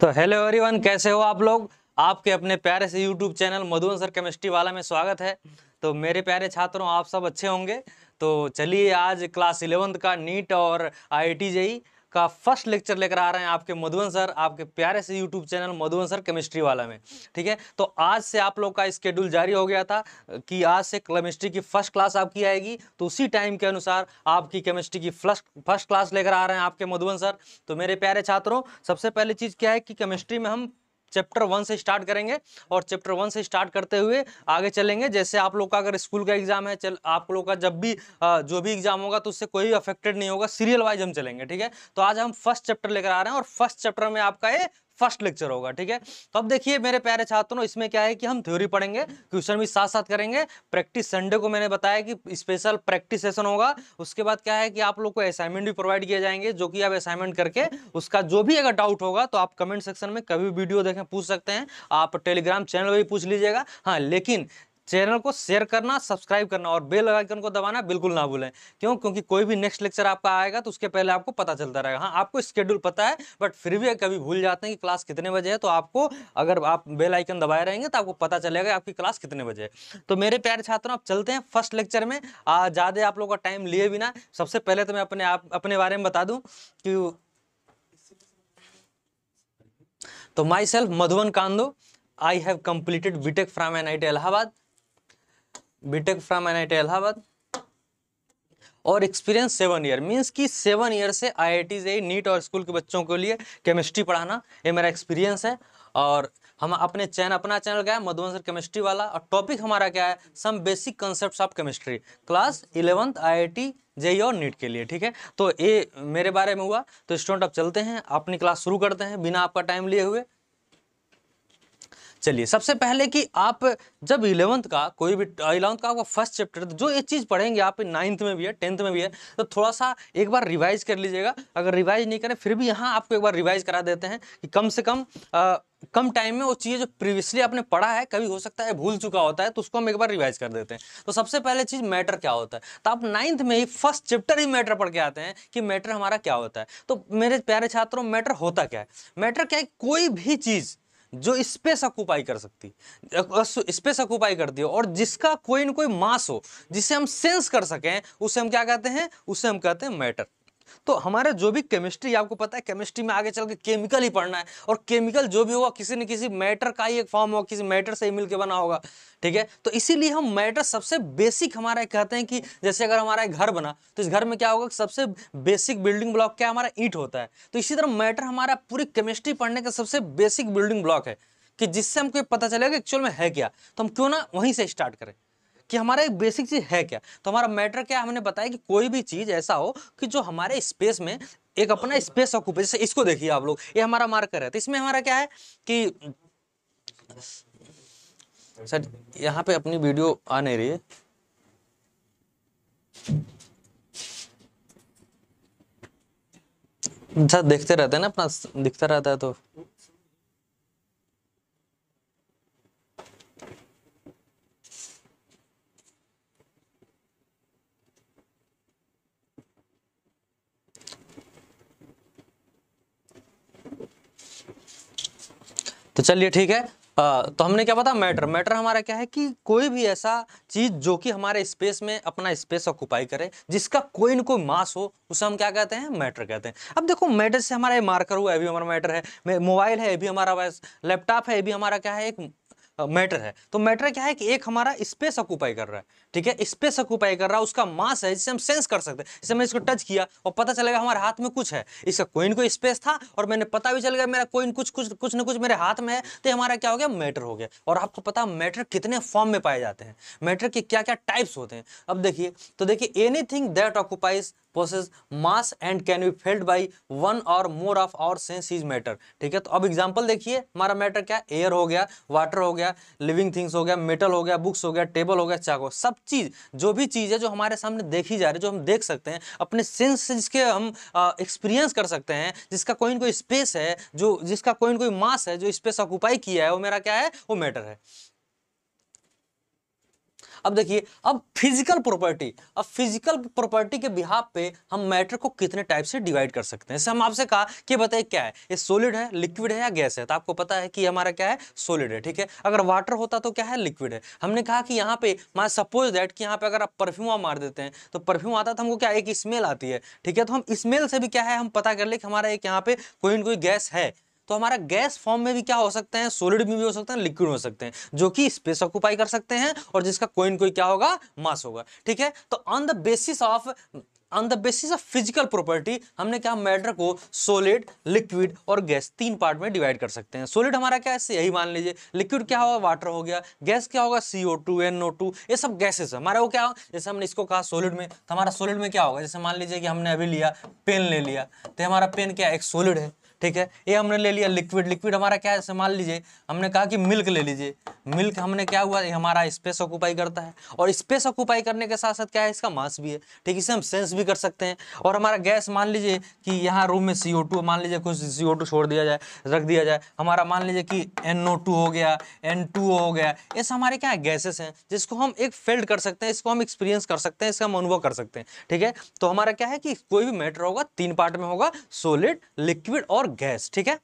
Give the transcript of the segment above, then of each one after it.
तो hello everyone कैसे हो आप लोग आपके अपने प्यारे से YouTube channel Madhuban sir chemistry वाला में स्वागत है तो मेरे प्यारे छात्रों आप सब अच्छे होंगे तो चलिए आज क्लास इलेवंथ का नीट और आई आई का फर्स्ट लेक्चर लेकर आ रहे हैं आपके मधुबन सर आपके प्यारे से YouTube channel Madhuban sir chemistry वाला में ठीक है तो आज से आप लोग का स्केड्यूल जारी हो गया था कि आज से केमिस्ट्री की फर्स्ट क्लास आपकी आएगी तो उसी टाइम के अनुसार आपकी केमिस्ट्री की फर्स्ट फर्स्ट क्लास लेकर आ रहे हैं आपके मधुबन सर तो मेरे प्यारे छात्रों सबसे पहली चीज़ क्या है कि केमिस्ट्री में हम चैप्टर वन से स्टार्ट करेंगे और चैप्टर वन से स्टार्ट करते हुए आगे चलेंगे जैसे आप लोग का अगर स्कूल का एग्जाम है चल आप लोग का जब भी जो भी एग्जाम होगा तो उससे कोई भी अफेक्टेड नहीं होगा सीरियल वाइज हम चलेंगे ठीक है तो आज हम फर्स्ट चैप्टर लेकर आ रहे हैं और फर्स्ट चैप्टर में आपका ये फर्स्ट लेक्चर होगा ठीक है तो अब देखिए मेरे प्यारे छात्रों इसमें क्या है कि हम थ्योरी पढ़ेंगे क्वेश्चन भी साथ साथ करेंगे प्रैक्टिस संडे को मैंने बताया कि स्पेशल प्रैक्टिस सेशन होगा उसके बाद क्या है कि आप लोग को असाइनमेंट भी प्रोवाइड किए जाएंगे जो कि आप असाइनमेंट करके उसका जो भी अगर डाउट होगा तो आप कमेंट सेक्शन में कभी वीडियो देखें पूछ सकते हैं आप टेलीग्राम चैनल पर भी पूछ लीजिएगा हाँ लेकिन चैनल को शेयर करना सब्सक्राइब करना और बेल आइकन को दबाना बिल्कुल ना भूलें क्यों क्योंकि कोई भी नेक्स्ट लेक्चर आपका आएगा तो उसके पहले आपको पता चलता रहेगा हाँ आपको स्केड्यूल पता है बट फिर भी कभी भूल जाते हैं कि क्लास कितने बजे है तो आपको अगर आप बेल आइकन दबाए रहेंगे तो आपको पता चलेगा आपकी क्लास कितने बजे तो मेरे प्यारे छात्रों आप चलते हैं फर्स्ट लेक्चर में ज़्यादा आप लोगों का टाइम लिए ना सबसे पहले तो मैं अपने आप अपने बारे में बता दूँ कि तो माई myself Madhuban Kando I have completed BTech from N I T Allahabad BTech from N Allahabad और एक्सपीरियंस सेवन ईयर मीन्स कि सेवन ईयर से आई आई टी नीट और स्कूल के बच्चों के लिए केमिस्ट्री पढ़ाना ये मेरा एक्सपीरियंस है और हम अपने चैनल अपना चैनल क्या है मधुबन सर केमिस्ट्री वाला और टॉपिक हमारा क्या है some basic concept of chemistry class eleventh I I और नीट के लिए ठीक है तो ये मेरे बारे में हुआ तो स्टूडेंट आप चलते हैं अपनी क्लास शुरू करते हैं बिना आपका टाइम लिए हुए चलिए सबसे पहले कि आप जब इलेवंथ का कोई भी इलेवंथ का आपका फर्स्ट चैप्टर जो ये चीज़ पढ़ेंगे आप नाइन्थ में भी है टेंथ में भी है तो थोड़ा सा एक बार रिवाइज कर लीजिएगा अगर रिवाइज नहीं करें फिर भी यहाँ आपको एक बार रिवाइज करा देते हैं कि कम से कम आ, कम टाइम में वो चीज़ जो प्रीवियसली आपने पढ़ा है कभी हो सकता है भूल चुका होता है तो उसको हम एक बार रिवाइज कर देते हैं तो सबसे पहले चीज़ मैटर क्या होता है तो आप नाइन्थ में ही फर्स्ट चैप्टर ही मैटर पढ़ के आते हैं कि मैटर हमारा क्या होता है तो मेरे प्यारे छात्रों मैटर होता क्या है मैटर क्या है कोई भी चीज़ जो स्पेस ऑक्यूपाई कर सकती स्पेस ऑक्यूपाई करती हो और जिसका कोई ना कोई मास हो जिसे हम सेंस कर सकें उसे हम क्या कहते हैं उसे हम कहते हैं मैटर तो हमारे जो भी केमिस्ट्री आपको पता है केमिस्ट्री में आगे चल के केमिकल ही पढ़ना है और केमिकल जो भी होगा किसी न किसी मैटर का ही एक फॉर्म होगा किसी मैटर से ही मिलकर बना होगा ठीक है तो इसीलिए हम मैटर सबसे बेसिक हमारा कहते हैं कि जैसे अगर हमारा एक घर बना तो इस घर में क्या होगा सबसे बेसिक बिल्डिंग ब्लॉक क्या हमारा ईट होता है तो इसी तरह मैटर हमारा पूरी केमिस्ट्री पढ़ने का सबसे बेसिक बिल्डिंग ब्लॉक है कि जिससे हमको पता चलेगा एक्चुअल में है क्या तो हम क्यों ना वहीं से स्टार्ट करें कि हमारा एक बेसिक चीज़ है क्या तो हमारा मैटर क्या हमने बताया कि कोई भी चीज़ ऐसा हो कि जो हमारे स्पेस में एक अपना स्पेस ऑक्यूपे जैसे इसको देखिए आप लोग ये हमारा मार्कर है तो इसमें हमारा क्या है कि सर यहाँ पे अपनी वीडियो आ नहीं रही है सर देखते रहते हैं ना अपना दिखता रहता है तो तो चलिए ठीक है आ, तो हमने क्या पता मैटर मैटर हमारा क्या है कि कोई भी ऐसा चीज जो कि हमारे स्पेस में अपना स्पेस ऑक्यूपाई करे जिसका कोई ना कोई मास हो उसे हम क्या कहते हैं मैटर कहते हैं अब देखो मैटर से हमारा ये मार्कर हुआ है भी हमारा मैटर है मोबाइल है ये भी हमारा लैपटॉप है ये भी हमारा क्या है एक मैटर है तो मैटर क्या है कि एक हमारा स्पेस ऑक्यूपाई कर रहा है ठीक है स्पेस ऑक्यूपाई कर रहा है उसका मास है जिसे हम सेंस कर सकते हैं जैसे मैं इसको टच किया और पता चलेगा हमारे हाथ में कुछ है इसका कोई को कोई स्पेस था और मैंने पता भी चल गया मेरा कोई कुछ कुछ कुछ न कुछ मेरे हाथ में है तो हमारा क्या हो गया मैटर हो गया और आपको पता मैटर कितने फॉर्म में पाए जाते हैं मैटर के क्या क्या टाइप्स होते हैं अब देखिए तो देखिए any that occupies possess mass and can be felt by one और more of our sense is matter ठीक है तो अब एग्जाम्पल देखिए हमारा मैटर क्या एयर हो गया वाटर हो गया लिविंग थिंग्स हो गया मेटल हो गया बुक्स हो गया टेबल हो गया चाको सब चीज़ जो भी चीज़ है जो हमारे सामने देखी जा रही है जो हम देख सकते हैं अपने सेंस से जिसके हम एक्सपीरियंस कर सकते हैं जिसका कोई ना कोई स्पेस है जो जिसका कोई ना कोई मास है जो स्पेस ऑक्यूपाई किया है वो मेरा क्या है वो मैटर है अब देखिए अब फिजिकल प्रॉपर्टी अब फिजिकल प्रॉपर्टी के बिहाब पे हम मैटर को कितने टाइप से डिवाइड कर सकते हैं जैसे हम आपसे कहा कि बताइए क्या है ये सोलिड है लिक्विड है या गैस है तो आपको पता है कि हमारा क्या है सोलिड है ठीक है अगर वाटर होता तो क्या है लिक्विड है हमने कहा कि यहाँ पे मैं सपोज दैट कि यहाँ पे अगर आप परफ्यूम मार देते हैं तो परफ्यूम आता तो हमको क्या एक स्मेल आती है ठीक है तो हम स्मेल से भी क्या है हम पता कर ले कि हमारा एक यहाँ पे कोई ना कोई गैस है तो हमारा गैस फॉर्म में भी क्या हो सकते हैं सोलिड में भी हो सकते हैं लिक्विड हो सकते हैं जो कि स्पेस ऑक्यूपाई कर सकते हैं और जिसका कोई कोई क्या होगा मास होगा ठीक है तो on the basis of on the basis of physical property हमने क्या मैटर को सोलिड लिक्विड और गैस तीन पार्ट में डिवाइड कर सकते हैं सोलिड हमारा क्या है यही मान लीजिए लिक्विड क्या होगा वाटर हो गया गैस क्या होगा C O two N O two ये सब गैसेस हमारे वो क्या होगा जैसे हमने इसको कहा सोलिड में तो हमारा सोलिड में क्या होगा जैसे मान लीजिए कि हमने अभी लिया पेन ले लिया तो हमारा पेन क्या एक सोलिड है ठीक है ये हमने ले लिया लिक्विड लिक्विड हमारा क्या है मान लीजिए हमने कहा कि मिल्क ले लीजिए मिल्क हमने क्या हुआ ये हमारा स्पेस ऑक्यूपाई करता है और स्पेस ऑक्यूपाई करने के साथ साथ क्या है इसका मास भी है ठीक इसे हम सेंस भी कर सकते हैं और हमारा गैस मान लीजिए कि यहाँ रूम में सी मान लीजिए कुछ सी छोड़ दिया जाए रख दिया जाए हमारा मान लीजिए कि एन हो गया एन हो गया ये हमारे क्या है गैसेस हैं जिसको हम एक फेल्ड कर सकते हैं इसको हम एक्सपीरियंस कर सकते हैं इसका हम अनुभव कर सकते हैं ठीक है तो हमारा क्या है कि कोई भी मैटर होगा तीन पार्ट में होगा सोलिड लिक्विड और गैस ठीक है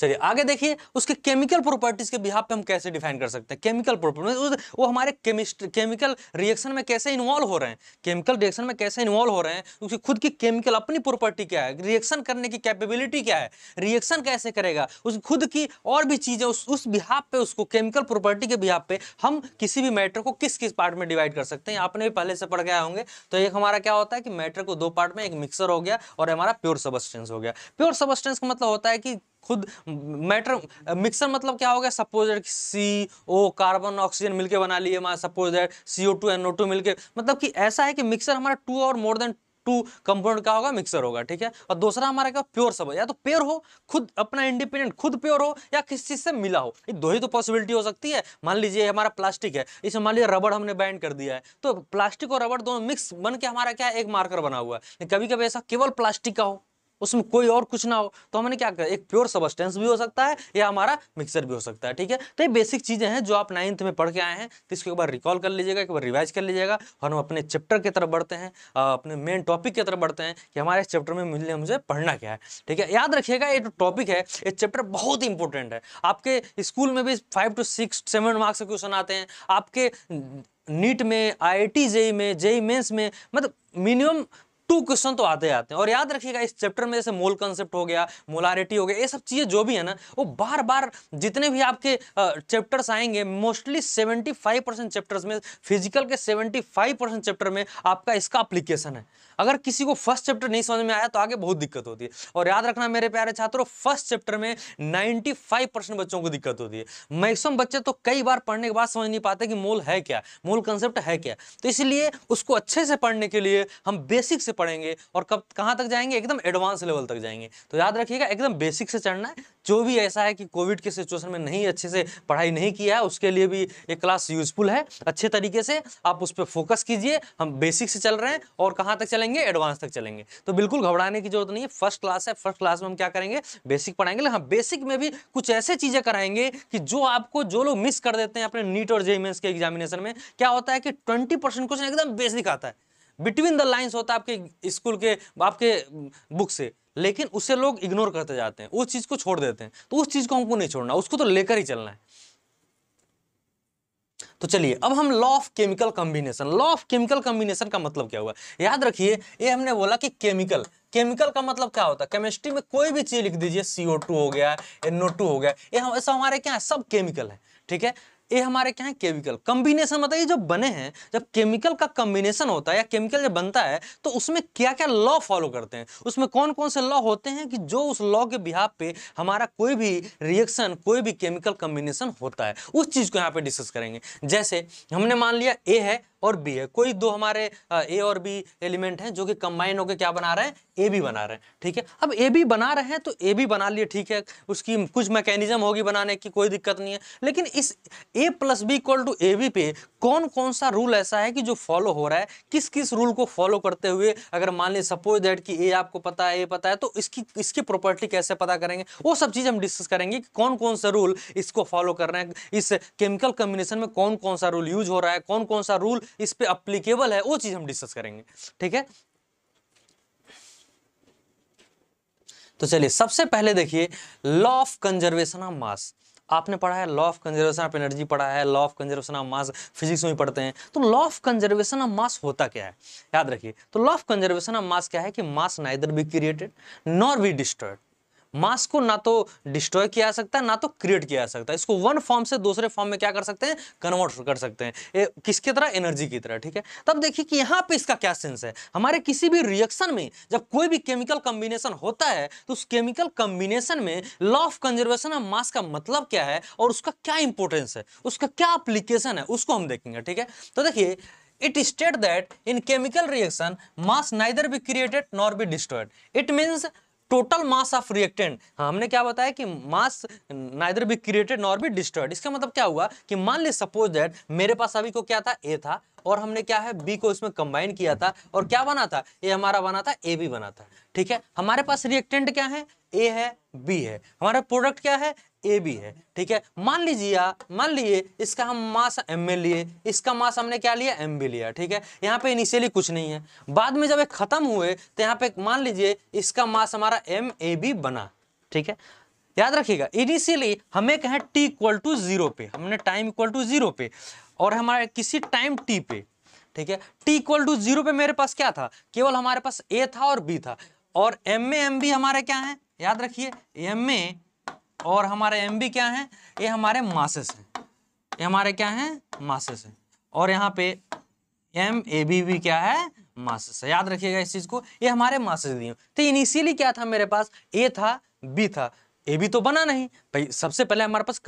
चलिए आगे देखिए उसके केमिकल प्रॉपर्टीज के बिहार पे हम कैसे डिफाइन कर सकते हैं केमिकल प्रॉपर्टीज वो हमारे केमिस्ट केमिकल रिएक्शन में कैसे इन्वॉल्व हो रहे हैं केमिकल रिएक्शन में कैसे इन्वॉल्व हो रहे हैं उसकी खुद की केमिकल अपनी प्रॉपर्टी क्या है रिएक्शन करने की कैपेबिलिटी क्या है रिएक्शन कैसे करेगा उस खुद की और भी चीज़ें उस उस बिहाब पे उसको केमिकल प्रॉपर्टी के बिहाब पे हम किसी भी मैटर को किस किस पार्ट में डिवाइड कर सकते हैं आपने भी पहले से पढ़ गया होंगे तो एक हमारा क्या होता है कि मैटर को दो पार्ट में एक मिक्सर हो गया और हमारा प्योर सबस्टेंस हो गया प्योर सबस्टेंस का मतलब होता है कि खुद मैटर मिक्सर मतलब क्या हो गया suppose that C O carbon oxygen मिलके बना लिए हमारा suppose that C O two N O two मिलकर मतलब कि ऐसा है कि मिक्सर हमारा टू और मोर देन टू कंपाउंड का होगा मिक्सर होगा ठीक है और दूसरा हमारा क्या प्योर सब या तो प्योर हो खुद अपना इंडिपेंडेंट खुद प्योर हो या किस चीज से मिला हो ये दो ही तो पॉसिबिलिटी हो सकती है मान लीजिए हमारा प्लास्टिक है इसे मान लीजिए रबड़ हमने बैंड कर दिया है तो प्लास्टिक और रबड़ दोनों मिक्स बन के हमारा क्या एक मार्कर बना हुआ है कभी कभी ऐसा केवल प्लास्टिक का हो उसमें कोई और कुछ ना हो तो हमने क्या किया एक प्योर सबस्टेंस भी हो सकता है या हमारा मिक्सर भी हो सकता है ठीक है तो ये बेसिक चीज़ें हैं जो आप नाइन्थ में पढ़ के आए हैं तो इसको एक बार रिकॉल कर लीजिएगा एक बार रिवाइज कर लीजिएगा और हम अपने चैप्टर की तरफ बढ़ते हैं अपने मेन टॉपिक की तरफ बढ़ते हैं कि हमारे इस चैप्टर में मिलने मुझे पढ़ना क्या है ठीक है याद रखिएगा ये जो टॉपिक है ये चैप्टर बहुत इंपॉर्टेंट है आपके स्कूल में भी five two six seven marks के क्वेश्चन आते हैं आपके नीट में आई आई जेई में जेई मेंस e में मतलब मिनिमम टू क्वेश्चन तो आते आते हैं और याद रखिएगा इस चैप्टर में जैसे मोल कंसेप्ट हो गया मोलारिटी हो गया ये सब चीज़ें जो भी है ना वो बार बार जितने भी आपके चैप्टर्स आएंगे मोस्टली 75 परसेंट चैप्टर्स में फिजिकल के 75 परसेंट चैप्टर में आपका इसका अप्लीकेशन है अगर किसी को फर्स्ट चैप्टर नहीं समझ में आया तो आगे बहुत दिक्कत होती है और याद रखना मेरे प्यारे छात्रों फर्स्ट चैप्टर में नाइन्टी बच्चों को दिक्कत होती है मैक्सिमम बच्चे तो कई बार पढ़ने के बाद समझ नहीं पाते कि मोल है क्या मोल कंसेप्ट है क्या तो इसलिए उसको अच्छे से पढ़ने के लिए हम बेसिक से पढ़ेंगे और कब कहाँ तक जाएंगे एकदम एडवांस लेवल तक जाएंगे तो याद रखिएगा एकदम बेसिक से चढ़ना है जो भी ऐसा है कि कोविड के सिचुएशन में नहीं अच्छे से पढ़ाई नहीं किया है उसके लिए भी ये क्लास यूजफुल है अच्छे तरीके से आप उस पर फोकस कीजिए हम बेसिक से चल रहे हैं और कहाँ तक चलेंगे एडवांस तक चलेंगे तो बिल्कुल घबराने की जरूरत नहीं है फर्स्ट क्लास है फर्स्ट क्लास में हम क्या करेंगे बेसिक पढ़ाएंगे हाँ बेसिक में भी कुछ ऐसे चीज़ें कराएंगे कि जो आपको जो लोग मिस कर देते हैं अपने नीट और जेईमेंस e e के एग्जामिनेशन में क्या होता है कि ट्वेंटी क्वेश्चन एकदम बेसिक आता है बिटवीन द लाइन्स होता है आपके स्कूल के आपके बुक से लेकिन उसे लोग इग्नोर करते जाते हैं उस चीज़ को छोड़ देते हैं तो उस चीज़ को हमको नहीं छोड़ना उसको तो लेकर ही चलना है तो चलिए अब हम law of chemical combination law of chemical combination का मतलब क्या हुआ याद रखिए ये हमने बोला कि केमिकल केमिकल का मतलब क्या होता है केमिस्ट्री में कोई भी चीज लिख दीजिए सीओ टू हो गया एनओ टू हो गया ये हम ऐसा हमारे क्या है सब केमिकल है ठीक है ये हमारे क्या है केमिकल कम्बिनेशन मतलब ये जब बने हैं जब केमिकल का कम्बिनेशन होता है या केमिकल जब बनता है तो उसमें क्या क्या लॉ फॉलो करते हैं उसमें कौन कौन से लॉ होते हैं कि जो उस लॉ के बिहाब पे हमारा कोई भी रिएक्शन कोई भी केमिकल कम्बिनेशन होता है उस चीज़ को यहाँ पे डिस्कस करेंगे जैसे हमने मान लिया ए है और बी है कोई दो हमारे ए और बी एलिमेंट हैं जो कि कंबाइन होकर क्या बना रहे हैं ए बी बना रहे हैं ठीक है अब ए बी बना रहे हैं तो ए बी बना लिए ठीक है उसकी कुछ मैकेनिज्म होगी बनाने की कोई दिक्कत नहीं है लेकिन इस A plus B equal to A B पे कौन कौन सा रूल ऐसा है कि जो फॉलो हो रहा है किस किस रूल को फॉलो करते हुए अगर मान लें सपोज दैट कि ए आपको पता है ए पता है तो इसकी इसकी प्रॉपर्टी कैसे पता करेंगे वो सब चीज़ हम डिस्कस करेंगे कि कौन कौन सा रूल इसको फॉलो कर रहे हैं इस केमिकल कम्बिनेशन में कौन कौन सा रूल यूज हो रहा है कौन कौन सा रूल इस पर अप्लीकेबल है वो चीज़ हम डिस्कस करेंगे ठीक है तो चलिए सबसे पहले देखिए law of conservation of mass आपने पढ़ा है law of conservation of energy पढ़ा है law of conservation of mass physics में पढ़ते हैं तो law of conservation of mass होता क्या है याद रखिए तो law of conservation of mass क्या है कि mass neither be created nor be destroyed mass को ना तो डिस्ट्रॉय किया जा सकता है ना तो क्रिएट किया जा सकता है इसको वन फॉर्म से दूसरे फॉर्म में क्या कर सकते हैं कन्वर्ट कर सकते हैं किसके किसकी तरह एनर्जी की तरह ठीक है तब देखिए कि यहाँ पे इसका क्या सेंस है हमारे किसी भी रिएक्शन में जब कोई भी केमिकल कॉम्बिनेशन होता है तो उस केमिकल कॉम्बिनेशन में law of conservation of mass का मतलब क्या है और उसका क्या इंपोर्टेंस है उसका क्या अप्लीकेशन है उसको हम देखेंगे ठीक है तो देखिए it state that in chemical reaction mass neither be created nor be destroyed it means total mass of reactant हमने क्या बताया कि mass neither be created nor be destroyed इसका मतलब क्या हुआ कि मान ली सपोज दैट मेरे पास अभी को क्या था ए था और हमने क्या है बी को इसमें कंबाइन किया था और क्या बना था ये हमारा बना था ए बी बना था ठीक है हमारे पास रिएक्टेंट क्या है ए है बी है हमारा प्रोडक्ट क्या है ए बी है ठीक है मान लीजिए मान लीजिए इसका हम मास एम ए लिए इसका मास हमने क्या लिया एम बी लिया ठीक है यहाँ पे इनिशियली कुछ नहीं है बाद में जब ये खत्म हुए तो यहाँ पे मान लीजिए इसका मास हमारा एम ए बी बना ठीक है याद रखिएगा इनिशियली हमें कहें टी इक्वल टू जीरो पे हमने टाइम इक्वल टू जीरो पे और हमारे किसी टाइम टी पे ठीक है टी इक्वल टू जीरो पे मेरे पास क्या था केवल हमारे पास ए था और बी था और एम ए एम बी हमारे क्या है याद रखिए एम ए और हमारे एम बी क्या है ये हमारे मासेस हैं ये हमारे क्या हैं मासेस हैं और यहाँ पे एम ए बी भी क्या है मासेस है याद रखिएगा इस चीज़ को ये हमारे मासेस दिए तो इनिशियली क्या था मेरे पास ए था बी था ए बी तो बना नहीं भाई सबसे पहले हमारे पास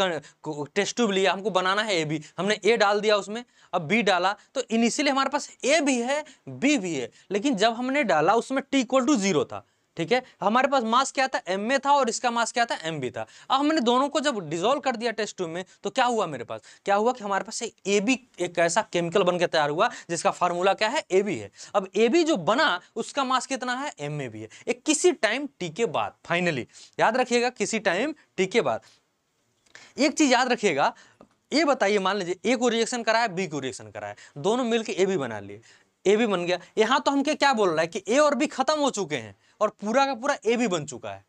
टेस्ट ट्यूब लिया हमको बनाना है ए बी हमने ए डाल दिया उसमें अब बी डाला तो इनिशियली हमारे पास ए भी है बी भी है लेकिन जब हमने डाला उसमें टी इक्वल टू जीरो था ठीक है हमारे पास मास क्या था एम ए था और इसका मास क्या था एम बी था अब हमने दोनों को जब डिजोल्व कर दिया टेस्ट ट्यूब में तो क्या हुआ मेरे पास क्या हुआ कि हमारे पास ए बी एक ऐसा केमिकल बनकर तैयार हुआ जिसका फार्मूला क्या है ए बी है अब ए बी जो बना उसका मास कितना है एम ए बी है एक किसी टाइम टी के बाद फाइनली याद रखिएगा किसी टाइम टी के बाद एक चीज याद रखिएगा ये बताइए मान लीजिए ए को रिएक्शन कराया बी को रिएक्शन कराया दोनों मिलकर ए बी बना लिए ए भी बन गया यहाँ तो हमके क्या बोल रहा है कि ए और बी खत्म हो चुके हैं और पूरा का पूरा ए भी बन चुका है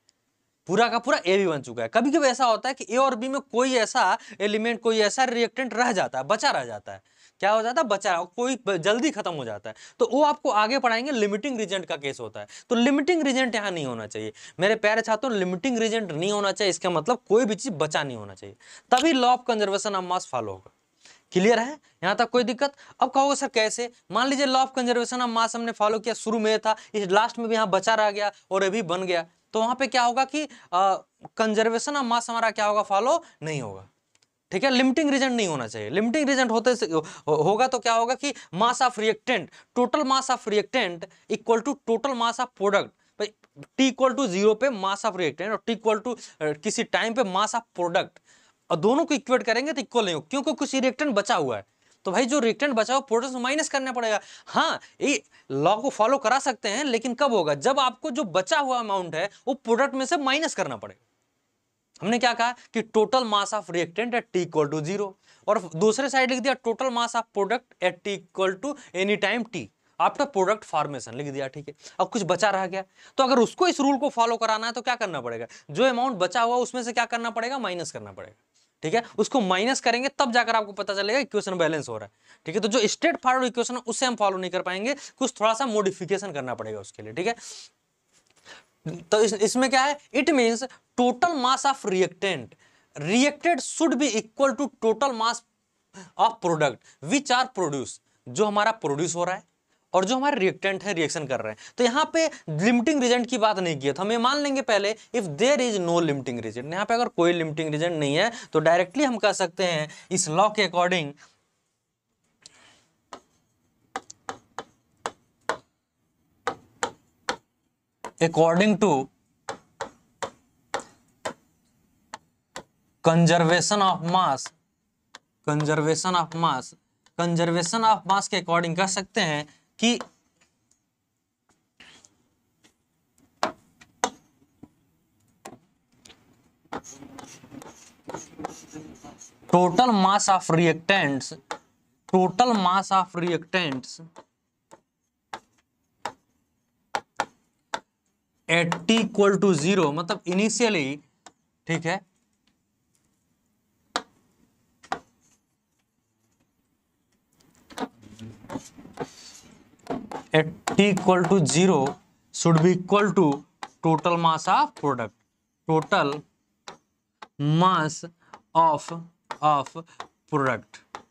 पूरा का पूरा ए भी बन चुका है कभी कभी ऐसा होता है कि ए और बी में कोई ऐसा एलिमेंट कोई ऐसा रिएक्टेंट रह जाता है बचा रह जाता है क्या हो जाता है बचा कोई जल्दी खत्म हो जाता है तो वो आपको आगे पढ़ाएंगे लिमिटिंग रिजेंट का केस होता है तो लिमिटिंग रिजेंट यहाँ नहीं होना चाहिए मेरे प्यारे छात्रों लिमिटिंग रिजेंट नहीं होना चाहिए इसका मतलब कोई भी चीज बचा नहीं होना चाहिए तभी law of conservation of mass follow होगा क्लियर है यहाँ तक कोई दिक्कत अब कहोगे सर कैसे मान लीजिए law of conservation of mass हमने फॉलो किया शुरू में था इस लास्ट में भी यहाँ बचा रह गया और अभी बन गया तो वहाँ पे क्या होगा कि कंजर्वेशन ऑफ मास हमारा क्या होगा फॉलो नहीं होगा ठीक है लिमिटिंग रीजन नहीं होना चाहिए लिमिटिंग रीजन होते हो, होगा तो क्या होगा कि mass of reactant total mass of reactant equal to total mass of product T equal to zero पे मास ऑफ रिएक्टेंट और टी इक्वल टू किसी टाइम पे मास ऑफ प्रोडक्ट और दोनों को इक्वेट करेंगे तो इक्वल नहीं हो क्योंकि कुछ रिएक्टेंट बचा हुआ है तो भाई जो रिएक्टेंट बचा हो प्रोटोन माइनस करना पड़ेगा हाँ ये लॉ को फॉलो करा सकते हैं लेकिन कब होगा जब आपको जो बचा हुआ अमाउंट है वो प्रोडक्ट में से माइनस करना पड़ेगा हमने क्या कहा कि total mass of reactant at T equal to zero और दूसरे साइड लिख दिया total mass of product at T equal to any time T आपका प्रोडक्ट फॉर्मेशन लिख दिया ठीक है अब कुछ बचा रह गया तो अगर उसको इस रूल को फॉलो कराना है तो क्या करना पड़ेगा जो अमाउंट बचा हुआ उसमें से क्या करना पड़ेगा माइनस करना पड़ेगा ठीक है उसको माइनस करेंगे तब जाकर आपको पता चलेगा इक्वेशन बैलेंस हो रहा है ठीक है तो जो स्ट्रेट फॉरवर्ड इक्वेशन है उसे हम फॉलो नहीं कर पाएंगे कुछ थोड़ा सा मॉडिफिकेशन करना पड़ेगा उसके लिए ठीक है तो इस, इसमें क्या है it means total mass of reactant reacted should be equal to total mass of product which are produce जो हमारा प्रोड्यूस हो रहा है और जो हमारे रिएक्टेंट है रिएक्शन कर रहे हैं तो यहाँ पे लिमिटिंग रिजेंट की बात नहीं की है तो हम ये मान लेंगे पहले if there is no limiting reagent यहाँ पे अगर कोई लिमिटिंग रिजेंट नहीं है तो डायरेक्टली हम कह सकते हैं इस लॉ के according according to conservation of mass conservation of mass conservation of mass के अकॉर्डिंग कह सकते हैं कि total mass of reactants total mass of reactants 80 equal to zero मतलब इनिशियली ठीक है at T equal to zero should be equal to total mass of product total mass of of product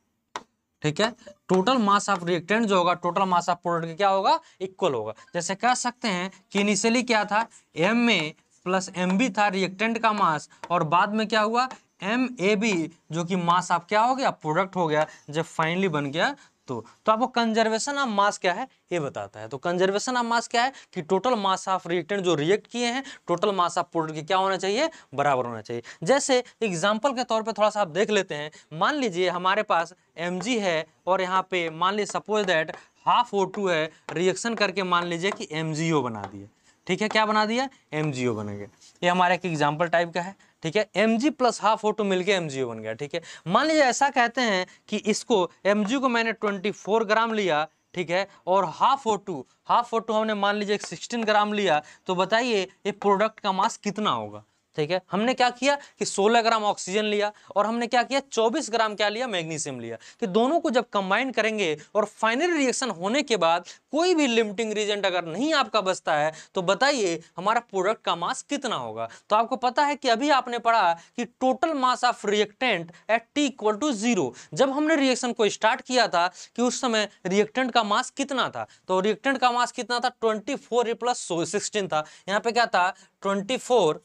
ठीक है total mass of reactant जो होगा total mass of product क्या होगा equal होगा जैसे कह सकते हैं कि इनिशियली क्या था M A plus M B था रिएक्टेंट का मास और बाद में क्या हुआ एम ए बी जो कि मास ऑफ क्या हो गया प्रोडक्ट हो गया जब फाइनली बन गया वस्तु तो, तो आपको कंजर्वेशन ऑफ मास क्या है ये बताता है तो कंजर्वेशन ऑफ मास क्या है कि टोटल मास ऑफ रिएक्टेंट जो रिएक्ट किए हैं टोटल मास ऑफ प्रोडक्ट क्या होना चाहिए बराबर होना चाहिए जैसे एग्जाम्पल के तौर पर थोड़ा सा आप देख लेते हैं मान लीजिए हमारे पास एम है और यहाँ पे मान लीजिए suppose that half O two है रिएक्शन करके मान लीजिए कि एम बना दिए ठीक है क्या बना दिया एम बन गया ये हमारा एक एग्जाम्पल टाइप का है ठीक है M G plus half O two मिलकर एम बन गया ठीक है मान लीजिए ऐसा कहते हैं कि इसको एम को मैंने ट्वेंटी फोर ग्राम लिया ठीक है और half O two half O two हमने मान लीजिए सिक्सटीन ग्राम लिया तो बताइए ये प्रोडक्ट का मास कितना होगा ठीक है हमने क्या किया कि 16 ग्राम ऑक्सीजन लिया और हमने क्या किया 24 ग्राम क्या लिया मैग्नीशियम लिया कि दोनों को जब कंबाइन करेंगे और फाइनल रिएक्शन होने के बाद कोई भी लिमिटिंग रीजेंट अगर नहीं आपका बचता है तो बताइए हमारा प्रोडक्ट का मास कितना होगा तो आपको पता है कि अभी आपने पढ़ा कि total mass of reactant at T equal to zero जब हमने रिएक्शन को स्टार्ट किया था कि उस समय रिएक्टेंट का मास कितना था तो रिएक्टेंट का मास कितना था ट्वेंटी फोर प्लस सिक्सटीन था यहाँ पे क्या था ट्वेंटी फोर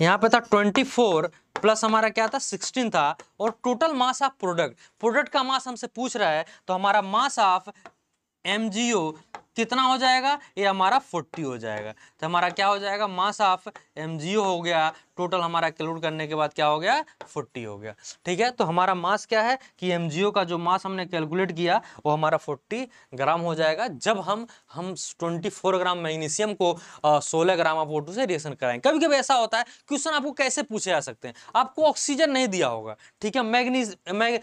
यहाँ पे था 24 प्लस हमारा क्या था 16 था और total mass of product product का मास हमसे पूछ रहा है तो हमारा मास ऑफ एम कितना हो जाएगा ये हमारा फोर्टी हो जाएगा तो हमारा क्या हो जाएगा मास ऑफ एम हो गया टोटल हमारा कैलकुलेट करने के बाद क्या हो गया फोर्टी हो गया ठीक है तो हमारा मास क्या है कि एम का जो मास हमने कैलकुलेट किया वो हमारा फोर्टी ग्राम हो जाएगा जब हम हम ट्वेंटी ग्राम मैग्नीशियम को सोलह ग्राम ऑफ ओ से रिएक्शन कराएं कभी कभी ऐसा होता है क्वेश्चन आपको कैसे पूछे जा सकते हैं आपको ऑक्सीजन नहीं दिया होगा ठीक है मैग्नीज मैग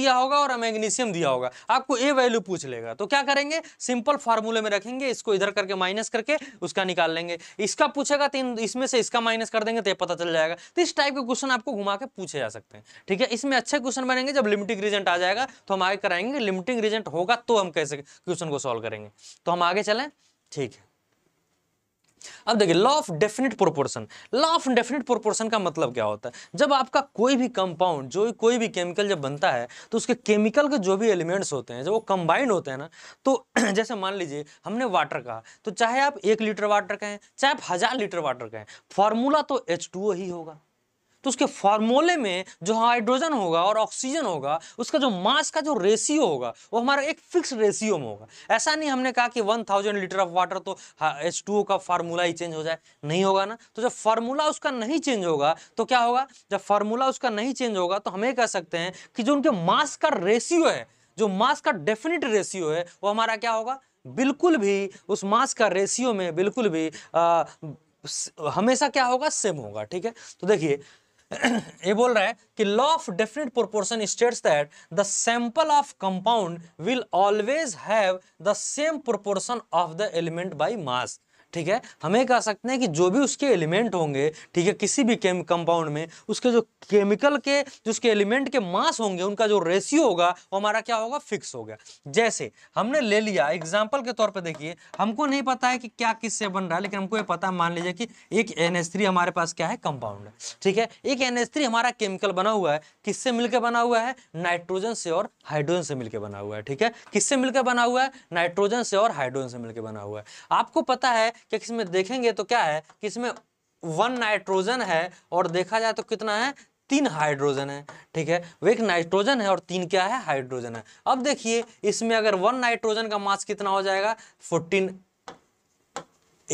दिया होगा और मैग्नीशियम दिया होगा आपको ए वैल्यू पूछ लेगा तो क्या करेंगे सिंपल फार्मूले में रखेंगे इसको इधर करके माइनस करके उसका निकाल लेंगे इसका पूछेगा तीन इसमें से इसका माइनस कर देंगे तो पता चल जाएगा तो इस टाइप के क्वेश्चन आपको घुमा के पूछे जा सकते हैं ठीक है इसमें अच्छे क्वेश्चन बनेंगे जब लिमिटिंग रिजेंट आ जाएगा तो हम आगे कराएंगे लिमिटिंग रिजेंट होगा तो हम कैसे क्वेश्चन को सॉल्व करेंगे तो हम आगे चलें ठीक है अब देखिए law of definite proportion law of definite proportion का मतलब क्या होता है जब आपका कोई भी कंपाउंड जो कोई भी केमिकल जब बनता है तो उसके केमिकल के जो भी एलिमेंट्स होते हैं जब वो कंबाइंड होते हैं ना तो जैसे मान लीजिए हमने वाटर कहा तो चाहे आप एक लीटर वाटर कहें चाहे आप हज़ार लीटर वाटर कहें फॉर्मूला तो एच ही होगा तो उसके फार्मूले में जो हाइड्रोजन होगा और ऑक्सीजन होगा उसका जो मास का जो रेशियो होगा वो हमारा एक फिक्स रेशियो में होगा ऐसा नहीं हमने कहा कि one thousand litre of water तो एच हाँ, टू का फार्मूला ही चेंज हो जाए नहीं होगा ना तो जब फार्मूला उसका नहीं चेंज होगा तो क्या होगा जब फार्मूला उसका नहीं चेंज होगा तो हम ये कह सकते हैं कि जो उनके मास का रेशियो है जो मास का डेफिनेट रेशियो है वो हमारा क्या होगा बिल्कुल भी उस मास का रेशियो में बिल्कुल भी आ, हमेशा क्या होगा सेम होगा ठीक है तो देखिए ये बोल रहा है कि law of definite proportion states that the sample of compound will always have the same proportion of the element by mass ठीक है हमें कह सकते हैं कि जो भी उसके एलिमेंट होंगे ठीक है किसी भी केम कंपाउंड में उसके जो केमिकल के जो उसके एलिमेंट के मास होंगे उनका जो रेशियो होगा वो हमारा क्या होगा फिक्स हो गया जैसे हमने ले लिया एग्जाम्पल के तौर पर देखिए हमको नहीं पता है कि क्या किससे बन रहा है लेकिन हमको ये पता है मान लीजिए कि एक एन हमारे पास क्या है कंपाउंड है ठीक है एक एन हमारा केमिकल बना हुआ है किससे मिलकर बना हुआ है नाइट्रोजन से और हाइड्रोजन से मिलकर बना हुआ है ठीक है किससे मिलकर बना हुआ है नाइट्रोजन से और हाइड्रोजन से मिलकर बना हुआ है आपको पता है कि इसमें देखेंगे तो क्या है कि इसमें वन नाइट्रोजन है और देखा जाए तो कितना है तीन हाइड्रोजन है ठीक है वो एक नाइट्रोजन है और तीन क्या है हाइड्रोजन है अब देखिए इसमें अगर वन नाइट्रोजन का मास कितना हो जाएगा फोर्टीन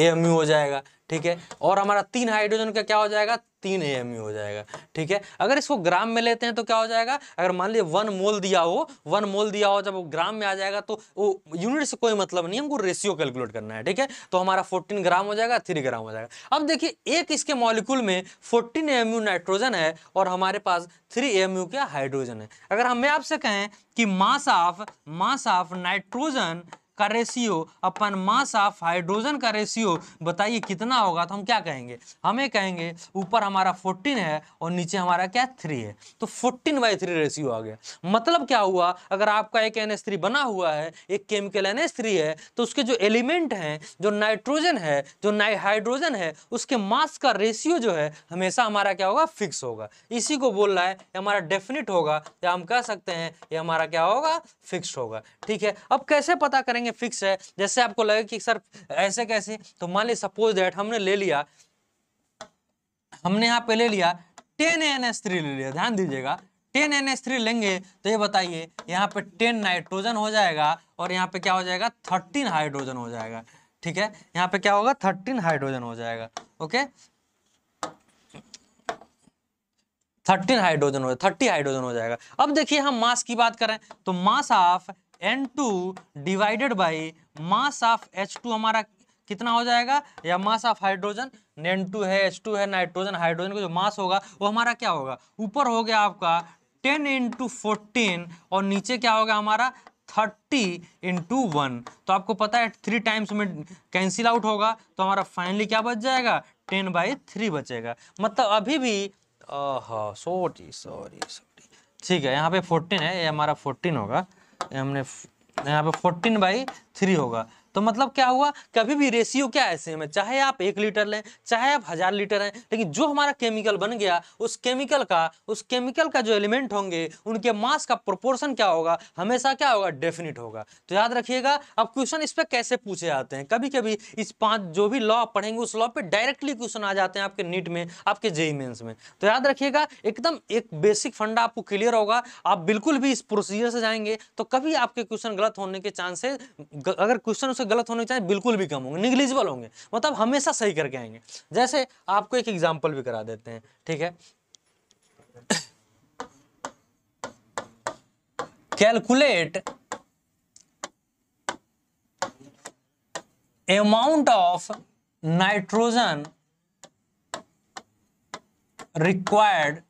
एम हो जाएगा ठीक है और हमारा तीन हाइड्रोजन का क्या हो जाएगा तीन एम हो जाएगा ठीक है अगर इसको ग्राम में लेते हैं तो क्या हो जाएगा अगर मान लीजिए वन मोल दिया हो वन मोल दिया हो जब वो ग्राम में आ जाएगा तो वो यूनिट से कोई मतलब नहीं हमको रेशियो कैलकुलेट करना है ठीक है तो हमारा फोर्टीन ग्राम हो जाएगा थ्री ग्राम हो जाएगा अब देखिए एक इसके मॉलिक्यूल में फोर्टीन एम नाइट्रोजन है और हमारे पास थ्री एम के हाइड्रोजन है अगर हमें आपसे कहें कि mass of mass of nitrogen का ratio upon mass of hydrogen का रेशियो बताइए कितना होगा तो हम क्या कहेंगे हमें कहेंगे ऊपर हमारा फोर्टीन है और नीचे हमारा क्या थ्री है तो फोर्टीन बाई थ्री रेशियो आ गया मतलब क्या हुआ अगर आपका एक एन बना हुआ है एक केमिकल एन है तो उसके जो एलिमेंट हैं जो नाइट्रोजन है जो हाइड्रोजन है उसके मास का रेशियो जो है हमेशा हमारा क्या होगा फिक्स होगा इसी को बोल रहा है हमारा डेफिनेट होगा या हम कह सकते हैं ये हमारा क्या होगा फिक्स होगा ठीक है अब कैसे पता करेंगे करेंगे फिक्स है जैसे आपको लगे कि सर ऐसे कैसे तो मान ली सपोज दैट हमने ले लिया हमने यहाँ पे ले लिया टेन एन एस थ्री ले लिया ध्यान दीजिएगा टेन एन एस थ्री लेंगे तो ये बताइए यहाँ पे टेन नाइट्रोजन हो जाएगा और यहाँ पे क्या हो जाएगा थर्टीन हाइड्रोजन हो जाएगा ठीक है यहाँ पे क्या होगा थर्टीन हाइड्रोजन हो जाएगा ओके थर्टीन हाइड्रोजन हो जाएगा थर्टी हाइड्रोजन हो जाएगा अब देखिए हम मास की बात करें तो mass of N two divided by mass of H two हमारा कितना हो जाएगा या mass of hydrogen N two है एच टू है नाइट्रोजन हाइड्रोजन का जो मास होगा वो हमारा क्या होगा ऊपर हो गया आपका टेन इंटू फोर्टीन और नीचे क्या होगा हमारा थर्टी इंटू वन तो आपको पता है थ्री टाइम्स में कैंसिल आउट होगा तो हमारा फाइनली क्या बच जाएगा टेन बाई थ्री बचेगा मतलब अभी भी सॉरी सॉरी सॉरी ठीक है यहाँ पे फोर्टीन है ये हमारा फोर्टीन होगा हमने यहाँ पे फोर्टीन बाई थ्री होगा तो मतलब क्या हुआ कभी भी रेशियो क्या ऐसे में चाहे आप एक लीटर लें चाहे आप हजार लीटर हैं लेकिन जो हमारा केमिकल बन गया उस केमिकल का उस केमिकल का जो एलिमेंट होंगे उनके मास का प्रोपोर्शन क्या होगा हमेशा क्या होगा डेफिनेट होगा तो याद रखिएगा अब क्वेश्चन इस पर कैसे पूछे जाते हैं कभी कभी इस पांच जो भी लॉ पढ़ेंगे उस लॉ पर डायरेक्टली क्वेश्चन आ जाते हैं आपके नीट में आपके जेई मेन्स में तो याद रखिएगा एकदम एक बेसिक फंडा आपको क्लियर होगा आप बिल्कुल भी इस प्रोसीजर से जाएंगे तो कभी आपके क्वेश्चन गलत होने के चांसेस अगर क्वेश्चन उसे गलत होने के चांस बिल्कुल भी कम होंगे निगलिजिबल होंगे मतलब हमेशा सही करके आएंगे जैसे आपको एक एग्जाम्पल भी करा देते हैं ठीक है calculate amount of nitrogen required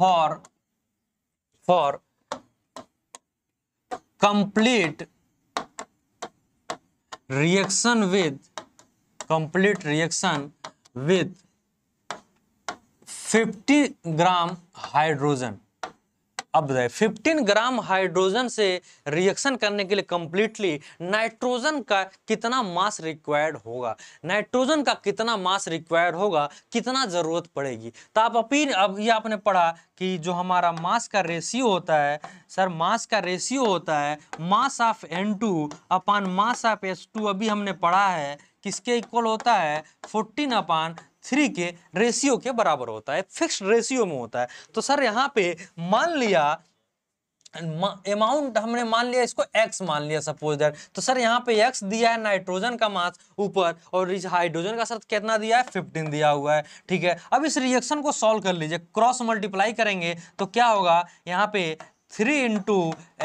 for for complete reaction with complete reaction with 50 gram hydrogen अब फिफ्टीन ग्राम हाइड्रोजन से रिएक्शन करने के लिए कंप्लीटली नाइट्रोजन का कितना मास रिक्वायर्ड होगा नाइट्रोजन का कितना मास रिक्वायर्ड होगा कितना ज़रूरत पड़ेगी तो आप अपील अब ये आपने पढ़ा कि जो हमारा मास का रेशियो होता है सर मास का रेशियो होता है mass of N two upon mass of S two अभी हमने पढ़ा है किसके इक्वल होता है 14 अपान थ्री के रेशियो के बराबर होता है फिक्स रेशियो में होता है तो सर यहाँ पे मान लिया अमाउंट हमने मान लिया इसको एक्स मान लिया सपोज दैट तो सर यहाँ पे एक्स दिया है नाइट्रोजन का मास ऊपर और हाइड्रोजन का सर कितना दिया है फिफ्टीन दिया हुआ है ठीक है अब इस रिएक्शन को सॉल्व कर लीजिए क्रॉस मल्टीप्लाई करेंगे तो क्या होगा यहाँ पे three into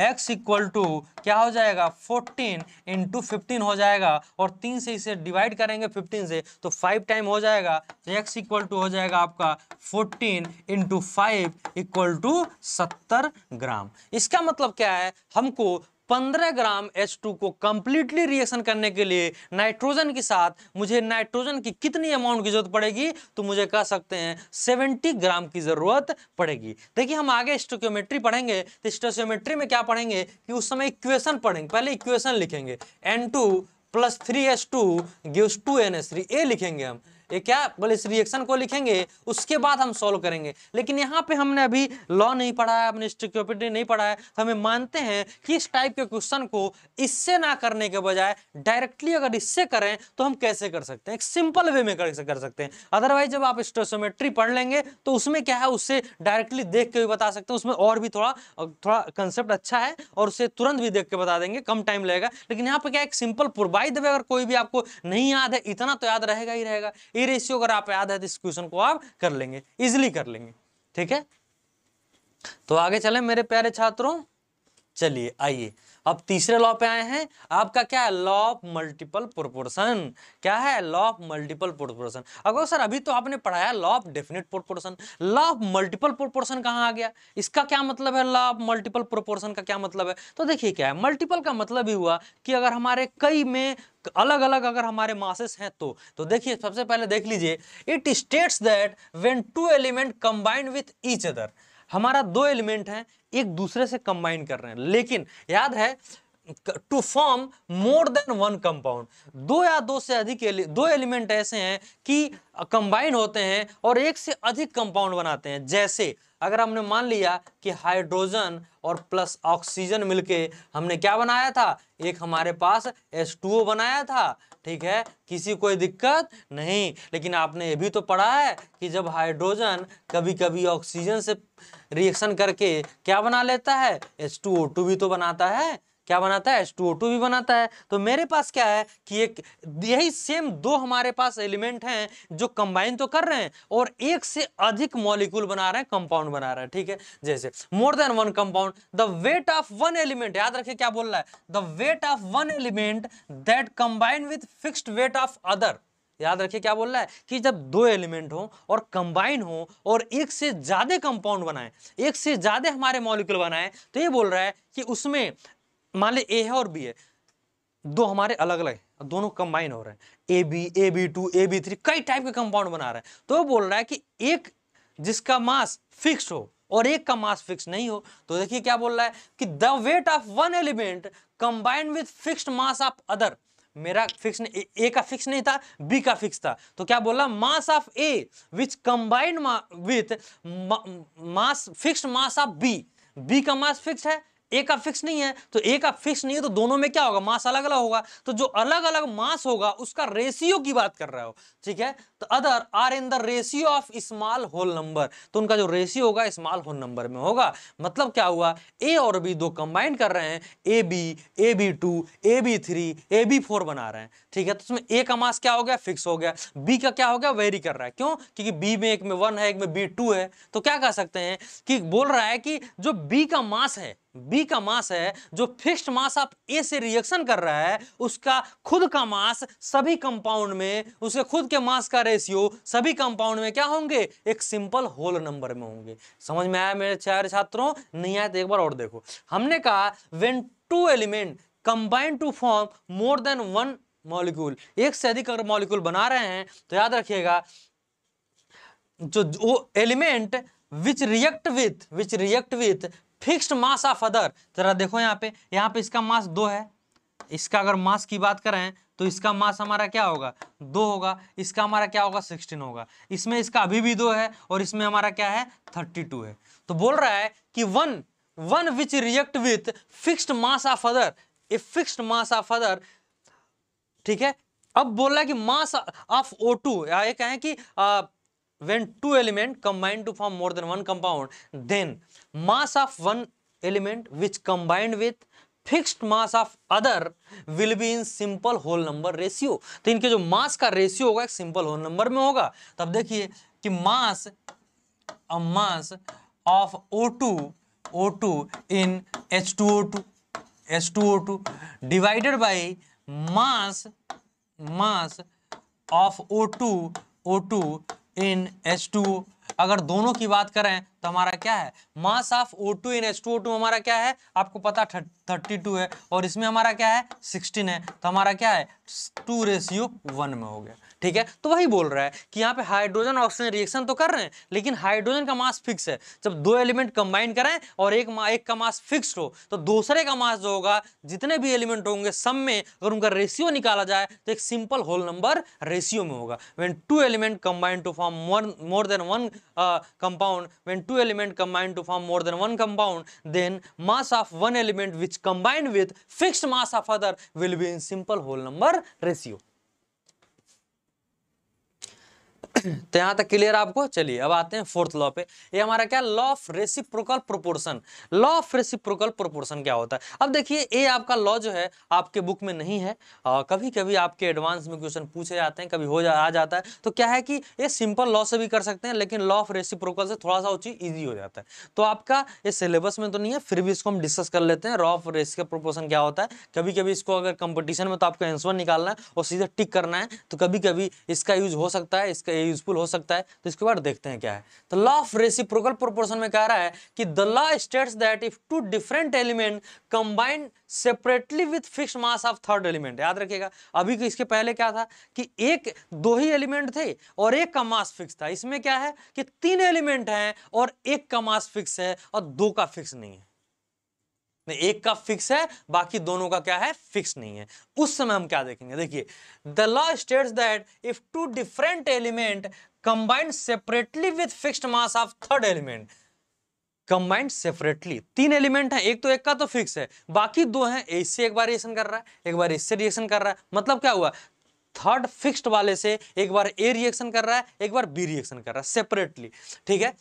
X equal to क्या हो जाएगा फोर्टीन इंटू फिफ्टीन हो जाएगा और तीन से इसे डिवाइड करेंगे फिफ्टीन से तो फाइव टाइम हो जाएगा एक्स इक्वल टू हो जाएगा आपका fourteen into five equal to सत्तर ग्राम इसका मतलब क्या है हमको 15 ग्राम H2 को कंप्लीटली रिएक्शन करने के लिए नाइट्रोजन के साथ मुझे नाइट्रोजन की कितनी अमाउंट की जरूरत पड़ेगी तो मुझे कह सकते हैं 70 ग्राम की जरूरत पड़ेगी देखिए हम आगे स्टोक्योमेट्री पढ़ेंगे तो स्टोक्योमेट्री में क्या पढ़ेंगे कि उस समय इक्वेशन पढ़ेंगे पहले इक्वेशन लिखेंगे N two plus three H two gives two N S three A लिखेंगे हम ये क्या बोले इस रिएक्शन को लिखेंगे उसके बाद हम सॉल्व करेंगे लेकिन यहाँ पे हमने अभी लॉ नहीं पढ़ा है अपने स्टिक्योपिटी नहीं पढ़ा है तो हमें मानते हैं कि इस टाइप के क्वेश्चन को इससे ना करने के बजाय डायरेक्टली अगर इससे करें तो हम कैसे कर सकते हैं एक सिंपल वे में कैसे कर सकते हैं अदरवाइज जब आप स्टोसोमेट्री पढ़ लेंगे तो उसमें क्या है उससे डायरेक्टली देख के भी बता सकते हैं उसमें और भी थोड़ा थोड़ा कंसेप्ट अच्छा है और उसे तुरंत भी देख के बता देंगे कम टाइम लगेगा लेकिन यहाँ पर क्या एक सिंपल प्रोवाइड अगर कोई भी आपको नहीं याद है इतना तो याद रहेगा ही रहेगा ई रेशियो अगर आप याद है तो इस क्वेश्चन को आप कर लेंगे इजिली कर लेंगे ठीक है तो आगे चले मेरे प्यारे छात्रों चलिए आइए अब तीसरे लॉ पे आए हैं आपका क्या है लॉ ऑफ मल्टीपल प्रोपोर्शन क्या है लॉ ऑफ मल्टीपल प्रोपोर्शन अगर सर अभी तो आपने पढ़ाया law of definite proportion law of multiple proportion कहाँ आ गया इसका क्या मतलब है लॉ ऑफ मल्टीपल प्रोपोर्शन का क्या मतलब है तो देखिए क्या है मल्टीपल का मतलब ही हुआ कि अगर हमारे कई में अलग अलग अगर हमारे मासेस हैं तो तो देखिए सबसे पहले देख लीजिए it states that when two element combined with each other हमारा दो एलिमेंट हैं एक दूसरे से कंबाइन कर रहे हैं लेकिन याद है two form more than one compound दो या दो से अधिक दो एलिमेंट ऐसे हैं कि कंबाइन होते हैं और एक से अधिक कंपाउंड बनाते हैं जैसे अगर हमने मान लिया कि हाइड्रोजन और प्लस ऑक्सीजन मिलके हमने क्या बनाया था एक हमारे पास H2O बनाया था ठीक है किसी कोई दिक्कत नहीं लेकिन आपने ये भी तो पढ़ा है कि जब हाइड्रोजन कभी कभी ऑक्सीजन से रिएक्शन करके क्या बना लेता है H2O2 भी तो बनाता है क्या बनाता है एस टू ओ टू भी बनाता है तो मेरे पास क्या है कि एक यही सेम दो हमारे पास एलिमेंट हैं जो कंबाइन तो कर रहे हैं और एक से अधिक मॉलिक्यूल बना रहे हैं कंपाउंड बना रहे हैं ठीक है जैसे more than one compound the weight of one element याद रखिए क्या बोल रहा है the weight of one element that combine with fixed weight of other याद रखिए क्या बोल रहा है कि जब दो एलिमेंट हो और कंबाइन हो और एक से ज़्यादा कंपाउंड बनाए एक से ज़्यादा हमारे मॉलिक्यूल बनाए तो ये बोल रहा है कि उसमें मान ले ए है और बी है दो हमारे अलग अलग दोनों कंबाइन हो रहे हैं A B A B two A B three कई टाइप के कंपाउंड बना रहे हैं तो बोल रहा है कि एक जिसका मास फिक्स हो और एक का मास फिक्स नहीं हो तो देखिए क्या बोल रहा है कि the weight of one element combined with fixed mass of other मेरा फिक्स ए, ए का फिक्स नहीं था बी का फिक्स था तो क्या बोला mass of A which combined with mass fixed mass of B B का मास फिक्स है ए का फिक्स नहीं है तो ए का फिक्स नहीं है तो दोनों में क्या होगा मास अलग अलग होगा तो जो अलग अलग मास होगा उसका रेशियो की बात कर रहा हो ठीक है तो other are in the ratio of small whole number तो उनका जो रेशियो होगा स्मॉल होल नंबर में होगा मतलब क्या हुआ ए और बी दो कंबाइन कर रहे हैं A B A B two A B three A B four बना रहे हैं ठीक है तो उसमें ए का मास क्या हो गया फिक्स हो गया बी का क्या हो गया वेरी कर रहा है क्यों क्योंकि बी में एक में वन है एक में बी टू है तो क्या कह सकते हैं कि बोल रहा है कि जो बी का मास है बी का मास है जो फिक्स्ड मास आप ए से रिएक्शन कर रहा है उसका खुद का मास सभी कंपाउंड में उसके खुद के मास का रेशियो सभी कंपाउंड में क्या होंगे एक सिंपल होल नंबर में होंगे समझ में आया मेरे चार छात्रों नहीं आया तो एक बार और देखो हमने कहा when two element combine to form more than one molecule एक से अधिक अगर मॉलिक्यूल बना रहे हैं तो याद रखिएगा जो, जो element which react with which react with fixed mass of other जरा देखो यहाँ पे यहाँ पे इसका मास दो है इसका अगर मास की बात करें तो इसका मास हमारा क्या होगा दो होगा इसका हमारा क्या होगा सिक्सटीन होगा इसमें इसका अभी भी दो है और इसमें हमारा क्या है थर्टी टू है तो बोल रहा है कि one one which react with fixed mass of other A fixed mass of other ठीक है अब बोल रहा है कि मास ऑफ ओ टू या ये कहें कि आ, when two element combine to form more than one compound then mass of one element which combined with fixed mass of other will be in simple whole number ratio तो इनके जो मास का ratio होगा एक सिंपल होल नंबर में होगा तब देखिए कि mass mass of O2 O2 in H2O2 H2O2 divided by mass mass of O2 O2 in H two अगर दोनों की बात करें तो हमारा क्या है mass of O two in H two O two हमारा क्या है आपको पता थर्टी टू है और इसमें हमारा क्या है सिक्सटीन है तो हमारा क्या है टू रेशियो वन में हो गया ठीक है तो वही बोल रहा है कि यहाँ पे हाइड्रोजन ऑक्सीजन रिएक्शन तो कर रहे हैं लेकिन हाइड्रोजन का मास फिक्स है जब दो एलिमेंट कंबाइन करें और एक मा, एक का मास फिक्स हो तो दूसरे का मास जो होगा जितने भी एलिमेंट होंगे सब में अगर उनका रेशियो निकाला जाए तो एक सिंपल होल नंबर रेशियो में होगा when two element combine to form more than one compound when two element combine to form more than one compound then mass of one element which combined with fix mass of other will be in simple whole number ratio तो यहाँ तक clear आपको चलिए अब आते हैं fourth law पे ये हमारा क्या law of reciprocal proportion law of reciprocal proportion क्या होता है अब देखिए ये आपका लॉ जो है आपके बुक में नहीं है आ, कभी कभी आपके एडवांस में क्वेश्चन पूछे जाते हैं कभी हो जा आ जाता है तो क्या है कि ये सिंपल लॉ से भी कर सकते हैं लेकिन लॉ ऑफ रेसिप्रोकल से थोड़ा सा वो चीज़ ईजी हो जाता है तो आपका ये सिलेबस में तो नहीं है फिर भी इसको हम डिस्कस कर लेते हैं लॉ ऑफ रेसिक प्रोपोर्शन क्या होता है कभी कभी इसको अगर कॉम्पिटिशन में तो आपको आंसर निकालना है और सीधे टिक करना है तो कभी कभी इसका यूज हो सकता है इसका यूजफुल हो सकता है तो इसके बाद देखते हैं क्या है तो लॉ ऑफ रेसिप्रोकल प्रोपोर्शन में कह रहा है कि the law states that if two different element combined separately with fix mass of third element याद रखिएगा अभी इसके पहले क्या था कि एक दो ही एलिमेंट थे और एक का मास फिक्स था इसमें क्या है कि तीन एलिमेंट हैं और एक का मास फिक्स है और दो का फिक्स नहीं है एक का फिक्स है बाकी दोनों का क्या है फिक्स नहीं है उस समय हम क्या देखेंगे देखिए the law states that if two different element combined separately with fixed mass of third element combined separately तीन एलिमेंट है एक तो एक का तो फिक्स है बाकी दो हैं इससे एक बार रिएक्शन कर रहा है एक बार इससे रिएक्शन कर रहा है मतलब क्या हुआ थर्ड फिक्स्ड वाले से एक बार ए रिएक्शन कर रहा है एक बार बी रिएक्शन कर रहा है सेपरेटली ठीक है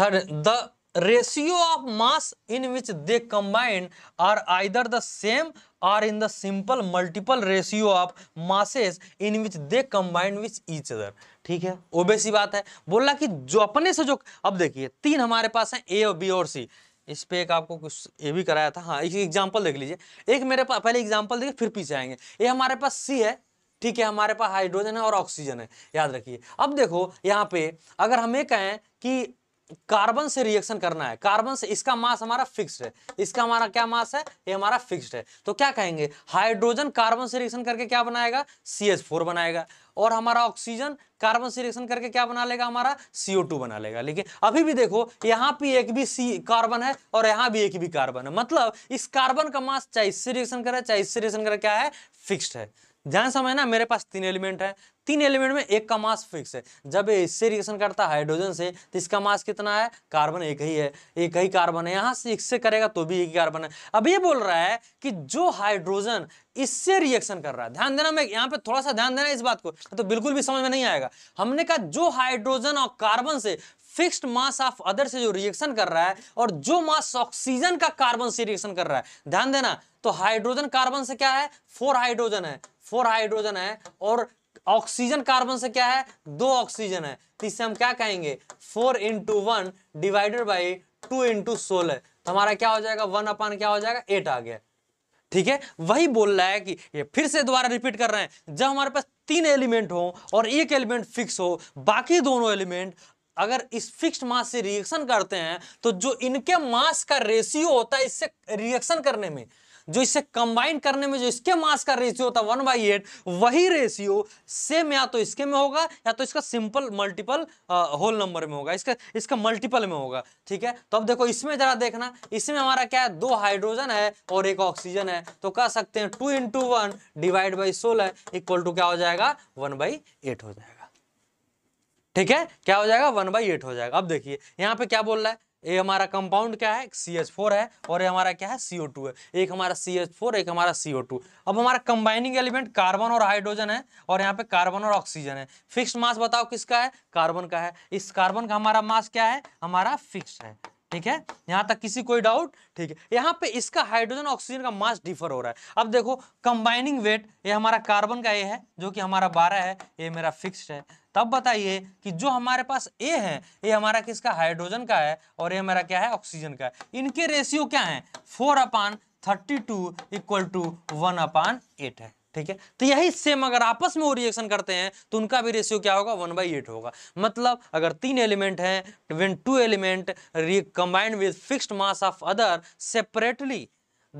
third the ratio of mass in which they combined are either the same or in the simple multiple ratio of masses in which they combined which each other ठीक है ओबेसी बात है बोला कि जो अपने से जो अब देखिए तीन हमारे पास हैं ए बी और सी इस पे एक आपको कुछ ये भी कराया था हाँ एक एग्जांपल देख लीजिए एक मेरे पास पहले एग्जांपल देखिए फिर पीछे आएंगे ये हमारे पास सी है ठीक है हमारे पास हाइड्रोजन है और ऑक्सीजन है याद रखिए अब देखो यहाँ पे अगर हम ये कहें कि कार्बन से रिएक्शन करना है कार्बन से इसका मास हमारा फिक्स्ड है इसका हमारा क्या मास है ये हमारा फिक्स्ड है तो क्या कहेंगे हाइड्रोजन कार्बन से रिएक्शन करके क्या बनाएगा सी एच फोर बनाएगा और हमारा ऑक्सीजन कार्बन से रिएक्शन करके क्या बना लेगा हमारा सीओ टू बना लेगा लेकिन अभी भी देखो यहाँ पे एक भी सी कार्बन है और यहाँ भी एक भी कार्बन है मतलब इस कार्बन का मास चाहे इससे रिएक्शन करे चाहे इससे रिएक्शन करे क्या है फिक्स्ड है ध्यान समझना मेरे पास तीन एलिमेंट है तीन एलिमेंट में एक का मास फिक्स है जब इससे रिएक्शन करता है हाइड्रोजन से तो इसका मास कितना है कार्बन एक ही है एक ही कार्बन है यहाँ से इससे करेगा तो भी एक ही कार्बन है अब ये बोल रहा है कि जो हाइड्रोजन इससे रिएक्शन कर रहा है ध्यान देना मैं यहाँ पे थोड़ा सा ध्यान देना इस बात को तो बिल्कुल भी समझ में नहीं आएगा हमने कहा जो हाइड्रोजन और कार्बन से फिक्स्ड मास ऑफ अदर से जो रिएक्शन कर रहा है और जो मास ऑक्सीजन का कार्बन से रिएक्शन कर रहा है ध्यान देना तो हाइड्रोजन कार्बन से क्या है फोर हाइड्रोजन है फोर हाइड्रोजन है और ऑक्सीजन कार्बन से क्या है दो ऑक्सीजन है तो इससे हम क्या कहेंगे four into one divided by two into सोलह तो हमारा क्या हो जाएगा वन अपान क्या हो जाएगा एट आ गया ठीक है वही बोल रहा है कि ये फिर से दोबारा रिपीट कर रहे हैं जब हमारे पास तीन एलिमेंट हो और एक एलिमेंट फिक्स हो बाकी दोनों एलिमेंट अगर इस फिक्स्ड मास से रिएक्शन करते हैं तो जो इनके मास का रेशियो होता है इससे रिएक्शन करने में जो इसे कंबाइन करने में जो इसके मास का रेशियो होता है वन बाई एट वही रेशियो सेम या तो इसके में होगा या तो इसका सिंपल मल्टीपल होल नंबर में होगा इसका इसका मल्टीपल में होगा ठीक है तो अब देखो इसमें जरा देखना इसमें हमारा क्या है दो हाइड्रोजन है और एक ऑक्सीजन है तो कह सकते हैं two into one divide by सोलह इक्वल टू क्या हो जाएगा वन बाई एट हो जाएगा ठीक है क्या हो जाएगा वन बाई एट हो जाएगा अब देखिए यहाँ पे क्या बोल रहा है ये हमारा कंपाउंड क्या है सी एच फोर है और ये हमारा क्या है सी ओ टू है एक हमारा सी एच फोर एक हमारा सी ओ टू अब हमारा कंबाइनिंग एलिमेंट कार्बन और हाइड्रोजन है और यहाँ पे कार्बन और ऑक्सीजन है फिक्स मास बताओ किसका है कार्बन का है इस कार्बन का हमारा मास क्या है हमारा फिक्स है ठीक है यहाँ तक किसी कोई डाउट ठीक है यहाँ पे इसका हाइड्रोजन ऑक्सीजन का मास डिफर हो रहा है अब देखो कंबाइनिंग वेट ये हमारा कार्बन का ये है जो कि हमारा बारह है ये मेरा फिक्स है तब बताइए कि जो हमारे पास ए है ये हमारा किसका हाइड्रोजन का है और ये हमारा क्या है ऑक्सीजन का है इनके रेशियो क्या है four upon thirty two equal to one upon eight है ठीक है तो यही सेम अगर आपस में वो रिएक्शन करते हैं तो उनका भी रेशियो क्या होगा वन बाई एट होगा मतलब अगर तीन एलिमेंट हैं when two element combined with fix mass of other separately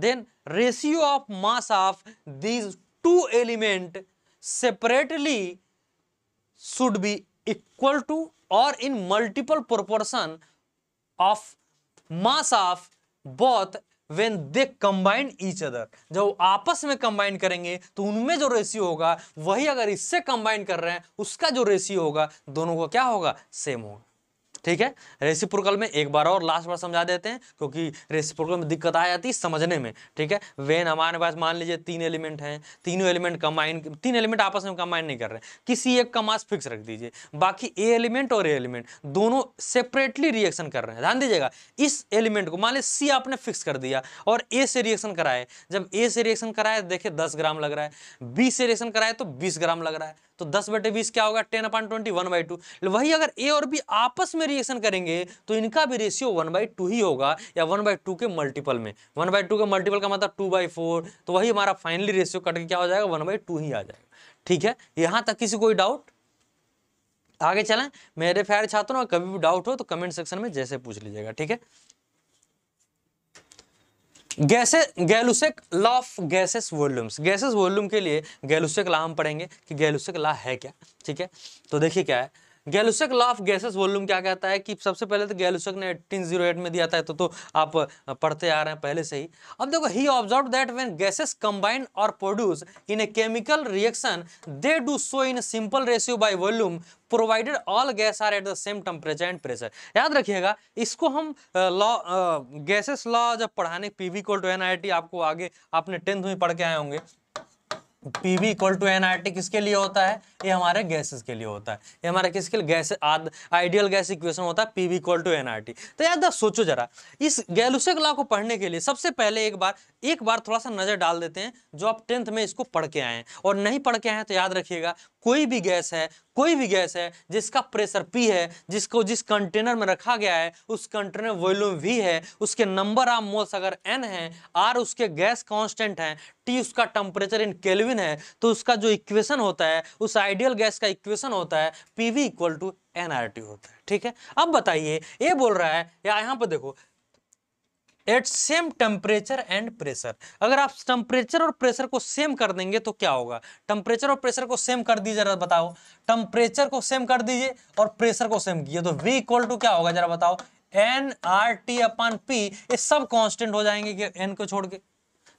then ratio of mass of these two element separately should be equal to or in multiple proportion of mass of both when they combine each other जब आपस में combine करेंगे तो उनमें जो ratio होगा वही अगर इससे कंबाइन कर रहे हैं उसका जो रेशियो होगा दोनों का क्या होगा सेम होगा ठीक है रेसिप्रोकल में एक बार और लास्ट बार समझा देते हैं क्योंकि रेसिप्रोकल में दिक्कत आ जाती है समझने में ठीक है वेन हमारे पास मान लीजिए तीन एलिमेंट हैं तीनों एलिमेंट कंबाइन तीन एलिमेंट आपस में कंबाइन नहीं कर रहे हैं किसी एक का मास फिक्स रख दीजिए बाकी ए एलिमेंट और ए एलिमेंट दोनों सेपरेटली रिएक्शन कर रहे हैं ध्यान दीजिएगा इस एलिमेंट को मान लीजिए सी आपने फिक्स कर दिया और ए से रिएक्शन कराए जब ए से रिएक्शन कराए देखे दस ग्राम लग रहा है बी से रिएक्शन कराए तो बीस ग्राम लग रहा है तो दस बटे बीस क्या होगा ten upon twenty one by two वही अगर ए और बी आपस में रिएक्शन करेंगे तो इनका भी रेशियो वन बाई टू ही होगा या वन बाई टू के मल्टीपल में वन बाई टू के मल्टीपल का मतलब टू बाई फोर तो वही हमारा फाइनली रेशियो कट के क्या हो जाएगा वन बाई टू ही आ जाएगा ठीक है यहां तक किसी कोई डाउट आगे चलें मेरे प्यारे छात्रों कभी भी डाउट हो तो कमेंट सेक्शन में जैसे पूछ लीजिएगा ठीक है gases Gay Lussac law of gases volumes gases volume के लिए गैलुसेक लॉ हम पढ़ेंगे कि गैलुसेक लॉ है क्या ठीक है तो देखिए क्या है Gay Lussac law of gases volume क्या कहता है कि सबसे पहले तो गैलुसक ने 1808 में दिया था तो तो आप पढ़ते आ रहे हैं पहले से ही अब देखो ही observe that when gases combine और produce in a chemical reaction they do so in simple ratio by volume provided all gas are at the same temperature and pressure याद रखिएगा इसको हम लॉ गैसेस लॉ जब पढ़ाने P V cold N आपको आगे आपने टेंथ में पढ़ के आए होंगे P V equal to N R T किसके लिए होता है ये हमारे गैसेस के लिए होता है ये हमारे किसके लिए गैस आइडियल गैस इक्वेशन होता है P V equal to N R T तो याद सोचो जरा इस गैलुसे लॉ को पढ़ने के लिए सबसे पहले एक बार एक बार थोड़ा सा नज़र डाल देते हैं जो आप टेंथ में इसको पढ़ के आए हैं और नहीं पढ़ के आए हैं तो याद रखिएगा कोई भी गैस है कोई भी गैस है जिसका प्रेशर पी है जिसको जिस कंटेनर में रखा गया है उस कंटेनर वॉल्यूम वी है उसके नंबर ऑफ मोल्स अगर एन है आर उसके गैस कांस्टेंट है टी उसका टेम्परेचर इन केल्विन है तो उसका जो इक्वेशन होता है उस आइडियल गैस का इक्वेशन होता है P V equal to N R T होता है ठीक है अब बताइए ये बोल रहा है या यहाँ पर देखो at same temperature and pressure अगर आप टेम्परेचर और प्रेशर को सेम कर देंगे तो क्या होगा टेम्परेचर और प्रेशर को सेम कर दीजिए जरा बताओ टेम्परेचर को सेम कर दीजिए और प्रेशर को सेम कीजिए तो V इक्वल टू क्या होगा जरा बताओ N R T upon P ये सब कॉन्स्टेंट हो जाएंगे एन को छोड़ के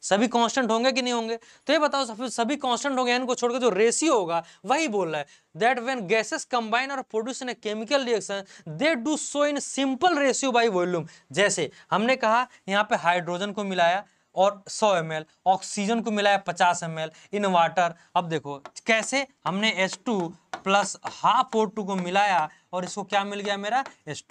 सभी कांस्टेंट होंगे कि नहीं होंगे तो ये बताओ सभी कांस्टेंट होंगे एन को छोड़कर जो रेशियो होगा वही बोल रहा है दैट व्हेन गैसेस कंबाइन और produce in a chemical reaction they do so in simple ratio by volume जैसे हमने कहा यहाँ पे हाइड्रोजन को मिलाया और 100 एम ऑक्सीजन को मिलाया 50 एम इन वाटर अब देखो कैसे हमने two plus half O two को मिलाया और इसको क्या मिल गया मेरा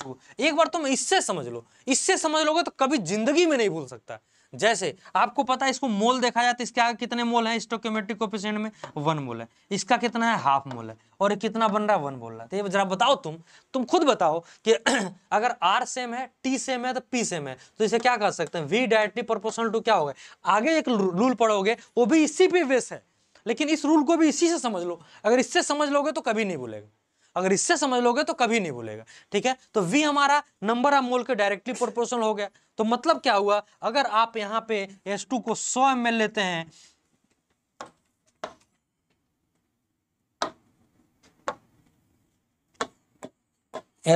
टू एक बार तुम इससे समझ लो इससे समझ लोगे तो कभी जिंदगी में नहीं भूल सकता जैसे आपको पता है इसको मोल देखा जाए तो इसके आगे कितने मोल है स्टोक्योमेट्रिक कोफिशियंट में वन मोल है इसका कितना है हाफ मोल है और ये कितना बन रहा है वन बोल रहा है तो ये जरा बताओ तुम तुम खुद बताओ कि अगर आर सेम है टी सेम है तो पी सेम है तो इसे क्या कर सकते हैं वी डायरेक्टली प्रोपोर्शनल टू क्या होगा आगे एक रूल पढ़ोगे वो भी इसी पे बेस है लेकिन इस रूल को भी इसी से समझ लो अगर इससे समझ लोगे तो कभी नहीं भूलेगा अगर इससे समझ लोगे तो कभी नहीं भूलेगा ठीक है तो वी हमारा नंबर ऑफ मोल के डायरेक्टली प्रोपोर्शनल हो गया तो मतलब क्या हुआ अगर आप यहाँ पे एस टू को सौ एम लेते हैं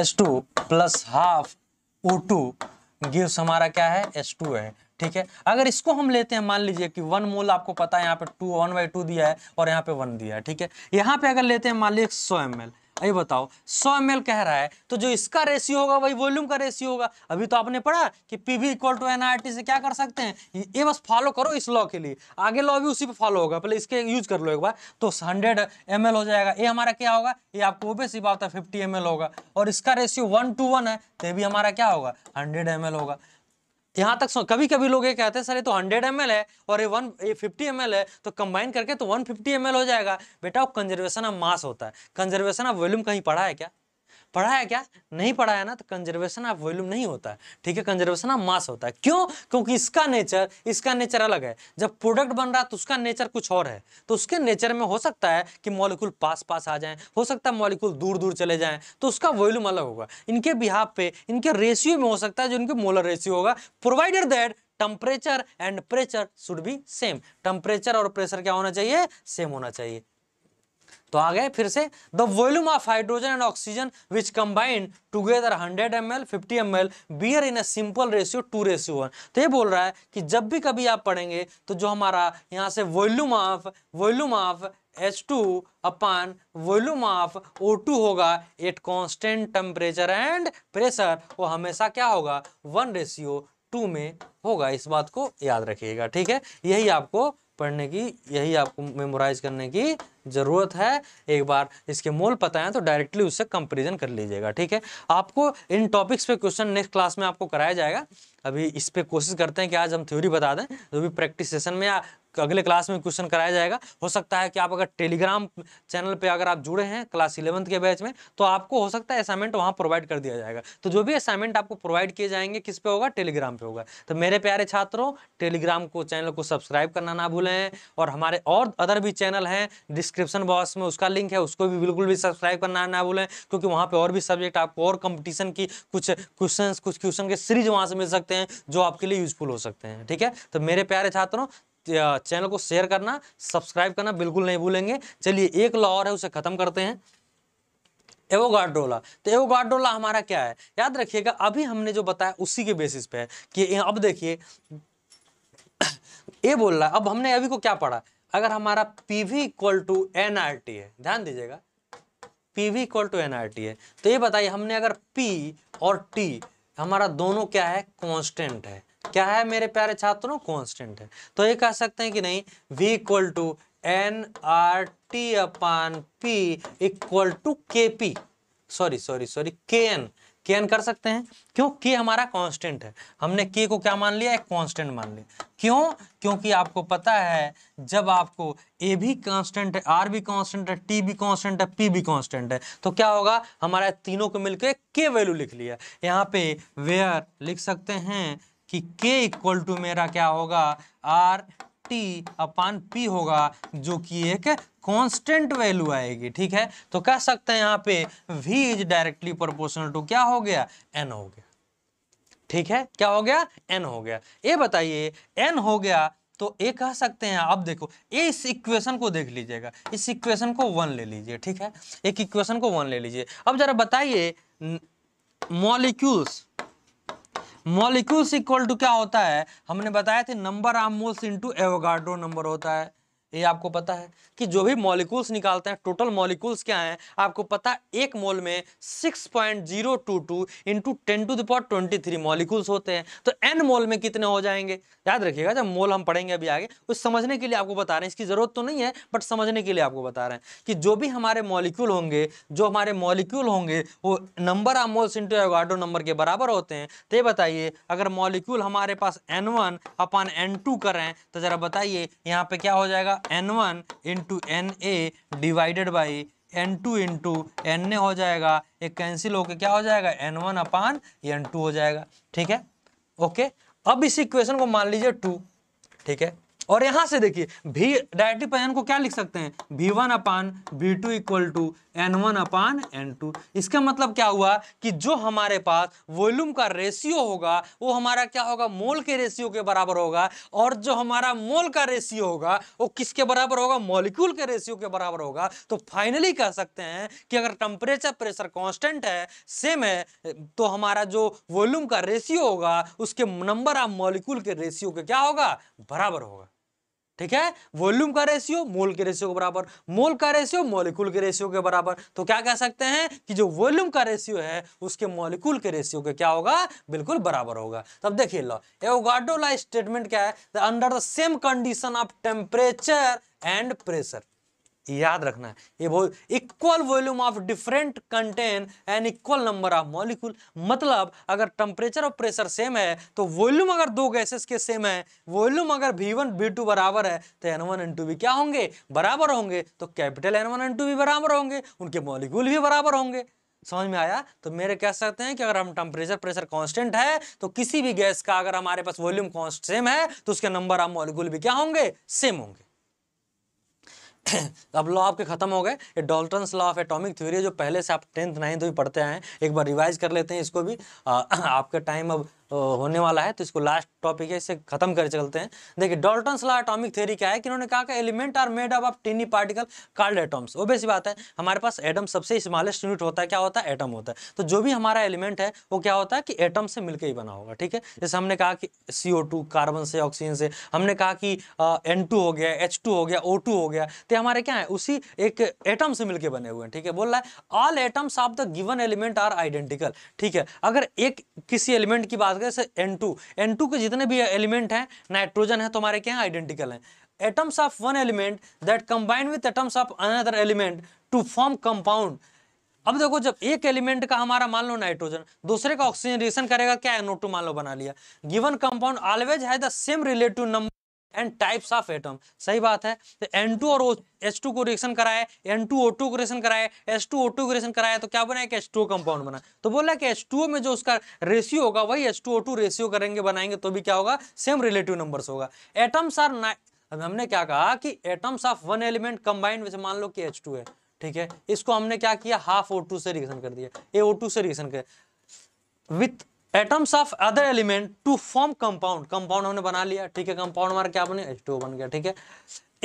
S two plus half O two gives हमारा क्या है एस टू है ठीक है अगर इसको हम लेते हैं मान लीजिए कि वन मोल आपको पता है यहाँ पे टू वन बाई टू दिया है और यहाँ पे वन दिया है ठीक है यहाँ पे अगर लेते हैं मान लीजिए सौ एम एल ये बताओ 100 एम कह रहा है तो जो इसका रेशियो होगा वही वॉल्यूम का रेशियो होगा अभी तो आपने पढ़ा कि P V equal to N से क्या कर सकते हैं ये बस फॉलो करो इस लॉ के लिए आगे लॉ भी उसी पर फॉलो होगा पहले इसके यूज कर लो एक बार तो हंड्रेड एम हो जाएगा ये हमारा क्या होगा ये आपको ओबे सी बात है फिफ्टी एम होगा और इसका रेशियो वन टू वन है तो भी हमारा क्या होगा हंड्रेड एम होगा यहाँ तक कभी कभी लोग ये कहते हैं सर ये तो 100 एम है और ये वन ये फिफ्टी एम है तो कंबाइन करके तो 150 एम हो जाएगा बेटा वो कंजर्वेशन ऑफ मास होता है कंजर्वेशन ऑफ वॉल्यूम कहीं पढ़ा है क्या पढ़ाया क्या नहीं पढ़ाया ना तो कंजर्वेशन ऑफ वॉल्यूम नहीं होता है ठीक है कंजर्वेशन ऑफ मास होता है क्यों क्योंकि इसका नेचर इसका नेचर अलग है जब प्रोडक्ट बन रहा है तो उसका नेचर कुछ और है तो उसके नेचर में हो सकता है कि मॉलिक्यूल पास पास आ जाए हो सकता है मॉलिक्यूल दूर दूर चले जाएँ तो उसका वॉल्यूम अलग होगा इनके बिहाव पे इनके रेशियो में हो सकता है जो इनके मोलर रेशियो होगा provided that temperature and pressure should be same temperature और प्रेशर क्या होना चाहिए सेम होना चाहिए तो आ गए फिर से the volume of hydrogen and oxygen which combined together 100 M L fifty M L bear in a simple ratio two ratio one तो ये बोल रहा है कि जब भी कभी आप पढ़ेंगे तो जो हमारा यहाँ से volume of volume of H two upon volume of O two होगा at constant temperature and pressure वो हमेशा क्या होगा वन रेशियो टू में होगा इस बात को याद रखिएगा ठीक है यही आपको पढ़ने की यही आपको मेमोराइज करने की ज़रूरत है एक बार इसके मोल पता है तो डायरेक्टली उससे कंपेरिजन कर लीजिएगा ठीक है आपको इन टॉपिक्स पे क्वेश्चन नेक्स्ट क्लास में आपको कराया जाएगा अभी इस पर कोशिश करते हैं कि आज हम थ्योरी बता दें जो भी प्रैक्टिस सेशन में या अगले क्लास में क्वेश्चन कराया जाएगा हो सकता है कि आप अगर टेलीग्राम चैनल पे अगर आप जुड़े हैं क्लास इलेवंथ के बैच में तो आपको हो सकता है असाइनमेंट वहाँ प्रोवाइड कर दिया जाएगा तो जो भी असाइनमेंट आपको प्रोवाइड किए जाएंगे किस पे होगा टेलीग्राम पे होगा तो मेरे प्यारे छात्रों टेलीग्राम को चैनल को सब्सक्राइब करना ना भूलें और हमारे और अदर भी चैनल हैं डिस्क्रिप्शन बॉक्स में उसका लिंक है उसको भी बिल्कुल भी सब्सक्राइब करना ना भूलें क्योंकि वहाँ पर और भी सब्जेक्ट आपको और कंपटीशन की कुछ क्वेश्चन कुछ क्वेश्चन के सीरीज वहाँ से मिल सकते हैं जो आपके लिए यूजफुल हो सकते हैं ठीक है तो मेरे प्यारे छात्रों चैनल को शेयर करना सब्सक्राइब करना बिल्कुल नहीं भूलेंगे चलिए एक लॉ और है उसे खत्म करते हैं एवोगाड्रोला तो एवोगाड्रोला हमारा क्या है याद रखिएगा अभी हमने जो बताया उसी के बेसिस पे है कि अब देखिए ए बोल रहा है अब हमने अभी को क्या पढ़ा अगर हमारा P V equal to N R T है ध्यान दीजिएगा P V equal to N R T है तो ये बताइए हमने अगर पी और टी हमारा दोनों क्या है कॉन्स्टेंट है क्या है मेरे प्यारे छात्रों कांस्टेंट है तो ये कह सकते हैं कि नहीं v equal to N R T upon P equal to K P sorry sorry sorry K N K N कर सकते हैं क्यों के हमारा कांस्टेंट है हमने के को क्या मान लिया एक कांस्टेंट मान लिया क्यों क्योंकि आपको पता है जब आपको ए भी कांस्टेंट है आर भी कांस्टेंट है टी भी कांस्टेंट है पी भी कांस्टेंट है तो क्या होगा हमारा तीनों को मिलकर के वैल्यू लिख लिया यहाँ पे वेयर लिख सकते हैं कि k इक्वल टू मेरा क्या होगा आर टी अपान पी होगा जो कि एक कांस्टेंट वैल्यू आएगी ठीक है तो कह सकते हैं यहाँ पे v is directly proportional to क्या हो गया n हो गया ठीक है क्या हो गया n हो गया ये बताइए n हो गया तो ये कह सकते हैं अब देखो ए इस इक्वेशन को देख लीजिएगा इस इक्वेशन को वन ले लीजिए ठीक है एक इक्वेशन को वन ले लीजिए अब जरा बताइए मॉलिक्यूल्स मॉलिक्यूल्स इक्वल टू क्या होता है हमने बताया थे number of moles into Avogadro number होता है ये आपको पता है कि जो भी मॉलिक्यूल्स निकालते हैं टोटल मॉलिक्यूल्स क्या हैं आपको पता है एक मोल में 6.022 point zero two two into ten to the power twenty three molecules होते हैं तो एन मोल में कितने हो जाएंगे याद रखिएगा जब मोल हम पढ़ेंगे अभी आगे उस समझने के लिए आपको बता रहे हैं इसकी ज़रूरत तो नहीं है बट समझने के लिए आपको बता रहे हैं कि जो भी हमारे मॉलिक्यूल होंगे जो हमारे मॉलिक्यूल होंगे वो नंबर ऑफ मोल्स इंटू एगार्डो नंबर के बराबर होते हैं तो ये बताइए अगर मॉलिक्यूल हमारे पास N one upon N two करें तो ज़रा बताइए यहाँ पे क्या हो जाएगा जाएगा N one into N A divided by N two into N A हो जाएगा ये कैंसिल होके क्या हो जाएगा N one upon N two हो जाएगा ठीक है ओके अब इस इक्वेशन को मान लीजिए टू ठीक है और यहां से देखिए भी डायरेक्टली पहन को क्या लिख सकते हैं भी one upon V two equal to N one upon N two इसका मतलब क्या हुआ कि जो हमारे पास वॉल्यूम का रेशियो होगा वो हमारा क्या होगा मोल के रेशियो के बराबर होगा और जो हमारा मोल का रेशियो होगा वो किसके बराबर होगा मॉलिक्यूल के रेशियो के बराबर होगा तो फाइनली कह सकते हैं कि अगर टेम्परेचर प्रेशर कॉन्स्टेंट है सेम है तो हमारा जो वॉल्यूम का रेशियो होगा उसके नंबर ऑफ मॉलिक्यूल के रेशियो के क्या होगा बराबर होगा ठीक है वॉल्यूम का रेशियो मोल के रेशियो के बराबर मोल का रेशियो मॉलिक्यूल के रेशियो के बराबर तो क्या कह सकते हैं कि जो वॉल्यूम का रेशियो है उसके मॉलिक्यूल के रेशियो के क्या होगा बिल्कुल बराबर होगा तब देखिए लो एवोगाडो स्टेटमेंट क्या है under the same condition of temperature and pressure याद रखना है ये बहुत equal volume of different contain an equal number of molecule मतलब अगर टेम्परेचर और प्रेशर सेम है तो वॉल्यूम अगर दो गैसेस के सेम है वॉल्यूम अगर वी वन बी टू बराबर है तो एन वन एन टू भी क्या होंगे बराबर होंगे तो capital N one N two भी बराबर होंगे उनके मॉलिक्यूल भी बराबर होंगे समझ में आया तो मेरे कह सकते हैं कि अगर हम टेम्परेचर प्रेशर कांस्टेंट है तो किसी भी गैस का अगर हमारे पास वॉल्यूम कांस्टेंट सेम है तो उसके नंबर ऑफ मॉलिक्यूल भी क्या होंगे सेम होंगे तो अब लॉ आपके खत्म हो गए ये Dalton's law of atomic theory जो पहले से आप टेंथ नाइन्थ भी पढ़ते आए हैं एक बार रिवाइज कर लेते हैं इसको भी आ, आपका टाइम अब होने वाला है तो इसको लास्ट टॉपिक है इसे खत्म कर चलते हैं देखिए डॉल्टन सला एटॉमिक थ्योरी क्या है कि उन्होंने कहा कि element are made up of tiny particle called atoms वो बेसी बात है हमारे पास एटम सबसे स्मॉलेस्ट यूनिट होता है क्या होता है एटम होता है तो जो भी हमारा एलिमेंट है वो क्या होता है कि एटम से मिलकर ही बना होगा ठीक है जैसे हमने कहा कि सी कार्बन से ऑक्सीजन से हमने कहा कि एन हो गया एच हो गया ओ हो गया तो हमारे क्या है उसी एक एटम से मिलकर बने हुए हैं ठीक है बोल रहा है all atoms of the given element are identical ठीक है अगर एक किसी एलिमेंट की बात बात करें एन टू एन टू के जितने भी एलिमेंट हैं नाइट्रोजन है तो हमारे क्या आइडेंटिकल हैं atoms of one element that combine with atoms of another element to form compound अब देखो जब एक एलिमेंट का हमारा मान लो नाइट्रोजन दूसरे का ऑक्सीजन रिएक्शन करेगा क्या एनओ टू मान लो बना लिया गिवन कंपाउंड ऑलवेज है the same relative number and types of atom सही बात है तो N2 और एच टू को रिएक्शन कराए एन टू ओ टू को रिएक्शन कराए एच टू ओ टू को रिएक्शन कराया तो क्या बना कि टू कंपाउंड बना तो बोला कि एच टू में जो उसका रेशियो होगा वही H two O two ratio करेंगे बनाएंगे तो भी क्या होगा सेम रिलेटिव नंबर होगा एटम्स आर अब हमने क्या कहा कि atoms of one element combined जैसे मान लो कि एच है ठीक है इसको हमने क्या किया हाफ ओ से रिएक्शन कर दिया ए ओ से रिएक्शन कर with atoms of other element to form compound compound हमने बना लिया ठीक है कंपाउंड हमारा क्या बने एच बन गया ठीक है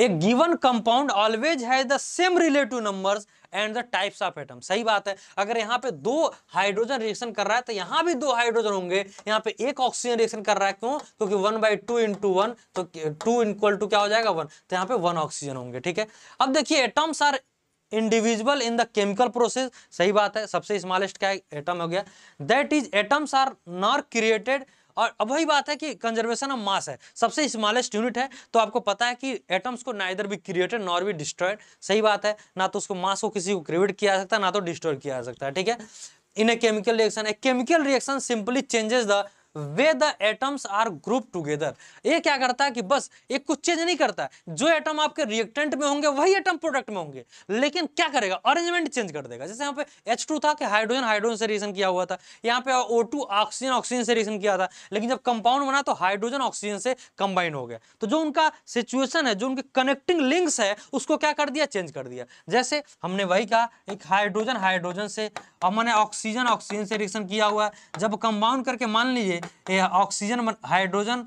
a given compound always has the same relative numbers and the types of atom सही बात है अगर यहाँ पे दो हाइड्रोजन रिएक्शन कर रहा है तो यहाँ भी दो हाइड्रोजन होंगे यहाँ पे एक ऑक्सीजन रिएक्शन कर रहा है क्यों क्योंकि one by two into one तो टू इक्वल टू क्या हो जाएगा वन तो यहाँ पे वन ऑक्सीजन होंगे ठीक है अब देखिए atoms are individual in the chemical process सही बात है सबसे स्मॉलेस्ट क्या एटम हो गया that is atoms are not created और अब वही बात है कि कंजर्वेशन ऑफ मास है सबसे स्मॉलेस्ट यूनिट है तो आपको पता है कि एटम्स को ना इधर भी क्रिएटेड नॉर भी डिस्ट्रॉयड सही बात है ना तो उसको मास को किसी को क्रिएट किया जा सकता है ना तो डिस्ट्रॉय किया जा सकता है ठीक है in a chemical reaction a chemical reaction simply changes the way the atoms are group together ये क्या करता है कि बस एक कुछ चेंज नहीं करता जो एटम आपके रिएक्टेंट में होंगे वही एटम प्रोडक्ट में होंगे लेकिन क्या करेगा अरेंजमेंट चेंज कर देगा जैसे यहाँ पे एच टू था कि हाइड्रोजन हाइड्रोजन से रिएक्शन किया हुआ था यहाँ पे ओ टू ऑक्सीजन ऑक्सीजन से रिएक्शन किया था लेकिन जब कंपाउंड बना तो हाइड्रोजन ऑक्सीजन से कंबाइन हो गया तो जो उनका सिचुएशन है जो उनके कनेक्टिंग लिंक्स है उसको क्या कर दिया चेंज कर दिया जैसे हमने वही कहा एक हाइड्रोजन हाइड्रोजन से और मैंने ऑक्सीजन ऑक्सीजन से रिएक्शन किया हुआ है जब कंपाउंड करके मान लीजिए ऑक्सीजन हाइड्रोजन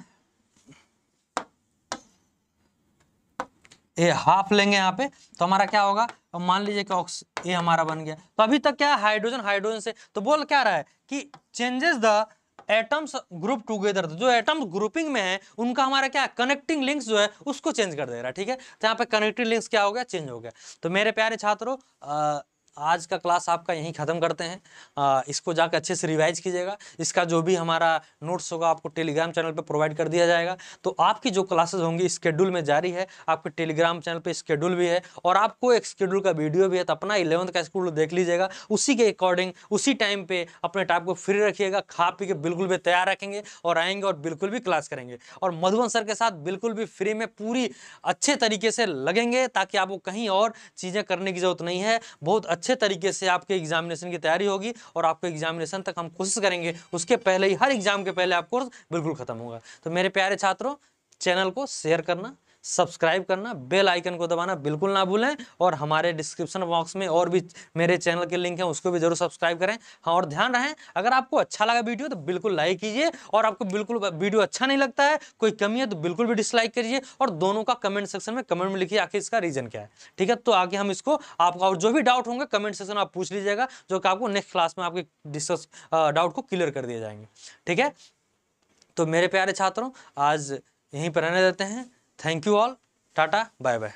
ये हाफ लेंगे यहाँ पे तो हमारा क्या होगा अब मान लीजिए कि ऑक्स ए हमारा बन गया तो अभी तक क्या है हाइड्रोजन हाइड्रोजन से तो बोल क्या रहा है कि changes the atoms group together जो एटम्स ग्रुपिंग में है उनका हमारा क्या कनेक्टिंग लिंक्स जो है उसको चेंज कर दे रहा है ठीक है तो यहाँ पे कनेक्टिंग लिंक्स क्या हो गया चेंज हो गया तो मेरे प्यारे छात्रों आज का क्लास आपका यहीं ख़त्म करते हैं आ, इसको जाकर अच्छे से रिवाइज कीजिएगा इसका जो भी हमारा नोट्स होगा आपको टेलीग्राम चैनल पर प्रोवाइड कर दिया जाएगा तो आपकी जो क्लासेज होंगी स्केड्यूल में जारी है आपके टेलीग्राम चैनल पर स्केड्यूल भी है और आपको एक स्केड्यूल का वीडियो भी है तो अपना इलेवंथ का स्कूल देख लीजिएगा उसी के अकॉर्डिंग उसी टाइम पर अपने टाइप को फ्री रखिएगा खा पी के बिल्कुल भी तैयार रखेंगे और आएंगे और बिल्कुल भी क्लास करेंगे और मधुबन सर के साथ बिल्कुल भी फ्री में पूरी अच्छे तरीके से लगेंगे ताकि आपको कहीं और चीज़ें करने की जरूरत नहीं है बहुत अच्छा अच्छे तरीके से आपके एग्जामिनेशन की तैयारी होगी और आपको एग्जामिनेशन तक हम कोशिश करेंगे उसके पहले ही हर एग्जाम के पहले आप कोर्स बिल्कुल खत्म होगा तो मेरे प्यारे छात्रों चैनल को शेयर करना सब्सक्राइब करना बेल आइकन को दबाना बिल्कुल ना भूलें और हमारे डिस्क्रिप्शन बॉक्स में और भी मेरे चैनल के लिंक हैं उसको भी जरूर सब्सक्राइब करें हाँ और ध्यान रहें अगर आपको अच्छा लगा वीडियो तो बिल्कुल लाइक कीजिए और आपको बिल्कुल वीडियो अच्छा नहीं लगता है कोई कमी है तो बिल्कुल भी डिसलाइक करिए और दोनों का कमेंट सेक्शन में कमेंट में लिखिए आखिर इसका रीजन क्या है ठीक है तो आगे हम इसको आपका और जो भी डाउट होंगे कमेंट सेक्शन में आप पूछ लीजिएगा जो कि आपको नेक्स्ट क्लास में आपके डिस्कस डाउट को क्लियर कर दिए जाएंगे ठीक है तो मेरे प्यारे छात्रों आज यहीं पर रहने देते हैं thank you all tata bye by